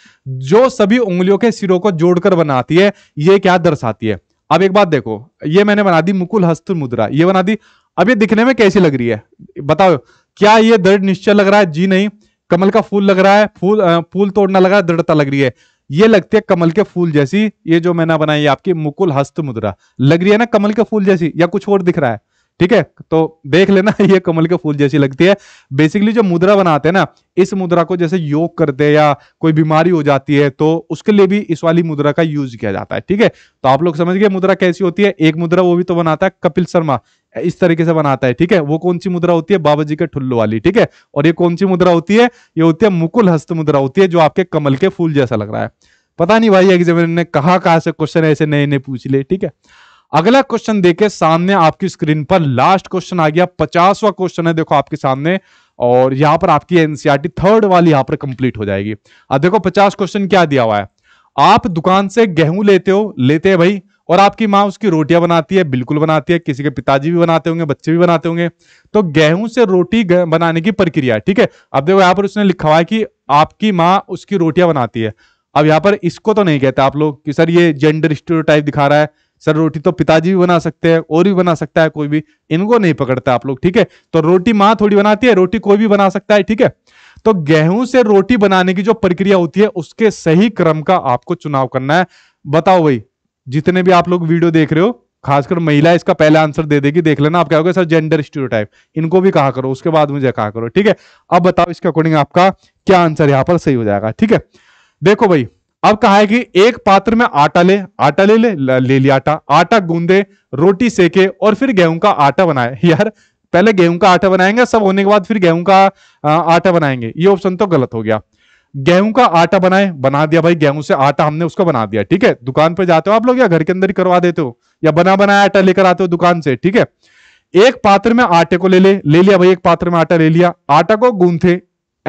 जो सभी उंगलियों के सिरों को जोड़कर बनाती है ये क्या दर्शाती है अब एक बात देखो ये मैंने बना दी मुकुल हस्त मुद्रा ये बना दी अब ये दिखने में कैसी लग रही है बताओ क्या ये दृढ़ निश्चय लग रहा है जी नहीं कमल का फूल लग रहा है फूल फूल तोड़ना लग रहा है दृढ़ता लग रही है ये लगती है कमल के फूल जैसी ये जो मैंने बनाई आपकी मुकुल हस्त मुद्रा लग रही है ना कमल के फूल जैसी या कुछ और दिख रहा है ठीक है तो देख लेना ये कमल के फूल जैसी लगती है बेसिकली जो मुद्रा बनाते हैं ना इस मुद्रा को जैसे योग करते हैं या कोई बीमारी हो जाती है तो उसके लिए भी इस वाली मुद्रा का यूज किया जाता है ठीक है तो आप लोग समझ गए मुद्रा कैसी होती है एक मुद्रा वो भी तो बनाता है कपिल शर्मा इस तरीके से बनाता है ठीक है वो कौन सी मुद्रा होती है बाबा जी के ठुल्लो वाली ठीक है और ये कौन सी मुद्रा होती है ये होती है मुकुल हस्त मुद्रा होती है जो आपके कमल के फूल जैसा लग रहा है पता नहीं भाई एग्जामिनर ने कहा, कहा से क्वेश्चन ऐसे नए नए पूछ ले ठीक है अगला क्वेश्चन देखे सामने आपकी स्क्रीन पर लास्ट क्वेश्चन आ गया पचासवा क्वेश्चन है देखो आपके सामने और यहां पर आपकी एनसीआरटी थर्ड e वाली यहां पर कंप्लीट हो जाएगी अब देखो पचास क्वेश्चन क्या दिया हुआ है आप दुकान से गेहूं लेते हो लेते हैं भाई और आपकी माँ उसकी रोटियां बनाती है बिल्कुल बनाती है किसी के पिताजी भी बनाते होंगे बच्चे भी बनाते होंगे तो गेहूं से रोटी बनाने की प्रक्रिया ठीक है अब देखो यहाँ पर उसने लिखा हुआ है कि आपकी माँ उसकी रोटियां बनाती है अब यहां पर इसको तो नहीं कहता आप लोग कि सर ये जेंडर स्टोरी दिखा रहा है सर रोटी तो पिताजी भी बना सकते हैं और भी बना सकता है कोई भी इनको नहीं पकड़ता आप लोग ठीक है तो रोटी माँ थोड़ी बनाती है रोटी कोई भी बना सकता है ठीक है तो गेहूं से रोटी बनाने की जो प्रक्रिया होती है उसके सही क्रम का आपको चुनाव करना है बताओ भाई जितने भी आप लोग वीडियो देख रहे हो खासकर महिला इसका पहला आंसर दे देगी देख लेना आप क्या होगा सर जेंडर स्टूडियो इनको भी कहा करो उसके बाद मुझे कहा करो ठीक है अब बताओ इसके अकॉर्डिंग आपका क्या आंसर यहाँ पर सही हो जाएगा ठीक है देखो भाई अब कहा है कि एक पात्र में आटा ले आटा ले ले ले लिया आटा आटा गूंदे रोटी सेके और फिर गेहूं का आटा बनाए यार पहले गेहूं का आटा बनाएंगे सब होने के बाद फिर गेहूं का आटा बनाएंगे ये ऑप्शन तो गलत हो गया गेहूं का आटा बनाए बना दिया भाई गेहूं से आटा हमने उसको बना दिया ठीक है दुकान पर जाते हो आप लोग या घर के अंदर ही करवा देते हो या बना बनाया आटा लेकर आते हो दुकान से ठीक है एक पात्र में आटे को ले ले ले लिया भाई एक पात्र में आटा ले लिया आटा को गूंथे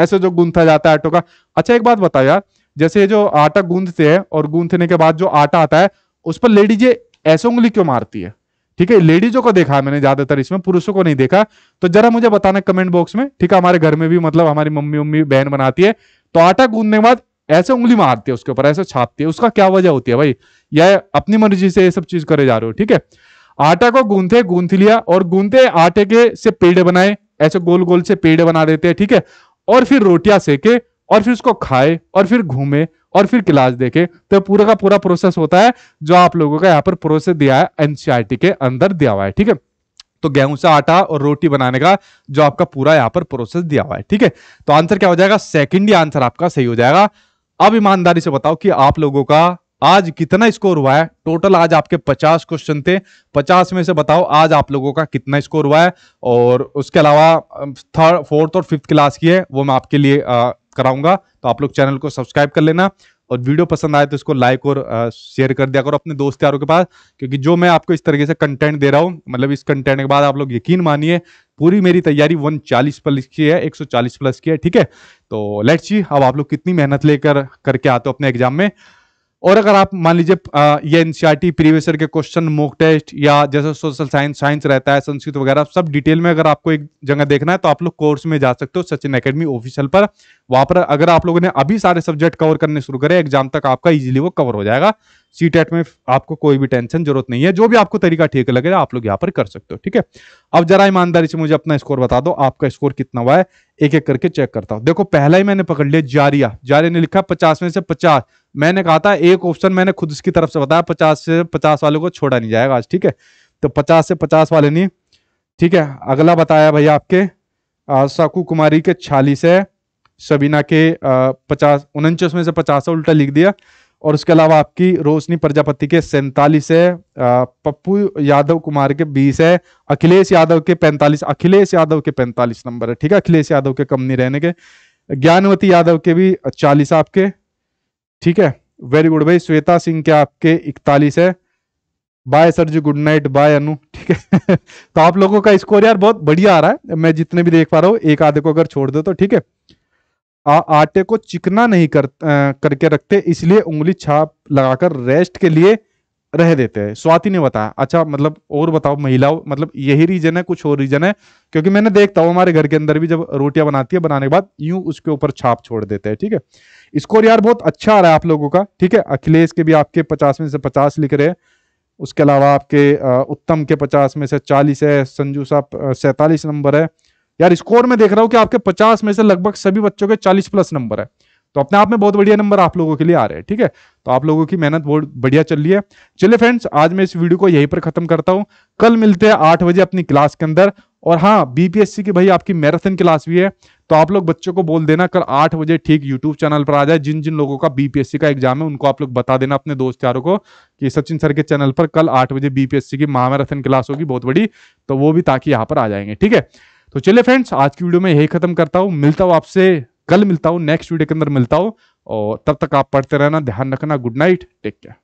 ऐसे जो गूंथा जाता है आटो का अच्छा एक बात बताओ यार जैसे जो आटा गूंथते हैं और गूंथने के बाद जो आटा आता है उस पर लेडीज ऐसे उंगली क्यों मारती है ठीक है लेडीजों को देखा है मैंने ज्यादातर इसमें पुरुषों को नहीं देखा तो जरा मुझे बताना कमेंट बॉक्स में ठीक है हमारे घर में भी मतलब हमारी मम्मी उम्मी बहन बनाती है तो आटा गूंदने के बाद ऐसे उंगली मारती है उसके ऊपर ऐसे छापती है उसका क्या वजह होती है भाई या अपनी मर्जी से ये सब चीज करे जा रहे हो ठीक है आटा को गूंथे गूंथ लिया और गूंथे आटे के से पेड़ बनाए ऐसे गोल गोल से पेड़ बना देते हैं ठीक है और फिर रोटियां सेके और फिर उसको खाए और फिर घूमे और फिर क्लास देखे तो पूरा का पूरा प्रोसेस होता है जो आप लोगों का यहाँ पर प्रोसेस दिया है एनसीआरटी के अंदर दिया हुआ है ठीक है तो गेहूं से आटा और रोटी बनाने का जो आपका पूरा यहाँ पर प्रोसेस दिया हुआ है ठीक है तो आंसर क्या हो जाएगा सेकेंड ही आंसर आपका सही हो जाएगा अब ईमानदारी से बताओ कि आप लोगों का आज कितना स्कोर हुआ है टोटल आज आपके 50 क्वेश्चन थे 50 में से बताओ आज आप लोगों का कितना स्कोर हुआ है और उसके अलावा थर्ड फोर्थ और फिफ्थ क्लास की है वो मैं आपके लिए कराऊंगा तो आप लोग चैनल को सब्सक्राइब कर लेना और वीडियो पसंद आए तो इसको लाइक और शेयर कर दिया करो अपने दोस्त यारों के पास क्योंकि जो मैं आपको इस तरीके से कंटेंट दे रहा हूँ मतलब इस कंटेंट के बाद आप लोग यकीन मानिए पूरी मेरी तैयारी 140 प्लस की है 140 प्लस की है ठीक है तो लेट्स सी अब आप लोग कितनी मेहनत लेकर करके आते हो अपने एग्जाम में और अगर आप मान लीजिए ये एनसीईआरटी प्रीवियस ईयर के क्वेश्चन मॉक टेस्ट या जैसे सोशल साइंस साइंस रहता है संस्कृत वगैरह सब डिटेल में अगर आपको एक जगह देखना है तो आप लोग कोर्स में जा सकते हो सचिन एकेडमी ऑफिशियल पर वहां पर अगर आप लोगों ने अभी सारे सब्जेक्ट कवर करने शुरू करे एग्जाम तक आपका इजीली वो कवर हो जाएगा सी टेट e में आपको कोई भी टेंशन जरूरत नहीं है जो भी आपको तरीका ठीक लगेगा आप लोग यहाँ पर कर सकते हो ठीक है अब जरा ईमानदारी से मुझे अपना स्कोर बता दो आपका स्कोर कितना हुआ है एक एक करके चेक करता हूं देखो पहला ही मैंने पकड़ लिया जारिया जारिया ने लिखा पचास में से पचास मैंने कहा था एक ऑप्शन मैंने खुद उसकी तरफ से बताया पचास से पचास वाले को छोड़ा नहीं जाएगा आज ठीक है तो पचास से पचास वाले नहीं ठीक है अगला बताया भैया आपके साकू कुमारी के छालीस है शबीना के पचास उनचास में से पचास उल्टा लिख दिया और उसके अलावा आपकी रोशनी प्रजापति के सैंतालीस है पप्पू यादव कुमार के बीस है अखिलेश यादव के पैंतालीस अखिलेश यादव के पैंतालीस नंबर है ठीक है अखिलेश यादव के कम नहीं रहने के ज्ञानवती यादव के भी चालीस आपके ठीक है वेरी गुड भाई श्वेता सिंह के आपके इकतालीस है बाय सर जी गुड नाइट बाय अनु ठीक है तो आप लोगों का स्कोर यार बहुत बढ़िया आ रहा है मैं जितने भी देख पा रहा हूँ एक आधे को अगर छोड़ दो तो ठीक है आ, आटे को चिकना नहीं कर आ, करके रखते इसलिए उंगली छाप लगाकर रेस्ट के लिए रह देते हैं स्वाति ने बताया अच्छा मतलब और बताओ महिलाओं मतलब यही रीजन है कुछ और रीजन है क्योंकि मैंने देखता हूं हमारे घर के अंदर भी जब रोटियां बनाती है बनाने के बाद यूं उसके ऊपर छाप छोड़ देते हैं ठीक है स्कोर यार बहुत अच्छा आ रहा है आप लोगों का ठीक है अखिलेश के भी आपके पचास में से पचास लिख रहे हैं उसके अलावा आपके उत्तम के पचास में से चालीस है संजू साहब सैतालीस नंबर है यार स्कोर में देख रहा हूं कि आपके पचास में से लगभग सभी बच्चों के चालीस प्लस नंबर है तो अपने आप में बहुत बढ़िया नंबर आप लोगों के लिए आ रहे हैं ठीक है तो आप लोगों की मेहनत बहुत बढ़िया चल रही है चलिए फ्रेंड्स आज मैं इस वीडियो को यहीं पर खत्म करता हूं कल मिलते हैं आठ बजे अपनी क्लास के अंदर और हाँ बीपीएससी की भाई आपकी मैराथन क्लास भी है तो आप लोग बच्चों को बोल देना कल आठ बजे ठीक यूट्यूब चैनल पर आ जाए जिन जिन लोगों का बीपीएससी का एग्जाम है उनको आप लोग बता देना अपने दोस्त यारों को कि सचिन सर के चैनल पर कल आठ बजे बीपीएससी की महामैराथन क्लास होगी बहुत बड़ी तो वो भी ताकि यहाँ पर आ जाएंगे ठीक है तो चलिए फ्रेंड्स आज की वीडियो में यही खत्म करता हूँ मिलता हूँ आपसे कल मिलता हूँ नेक्स्ट वीडियो के अंदर मिलता हूँ और तब तक आप पढ़ते रहना ध्यान रखना गुड नाइट टेक केयर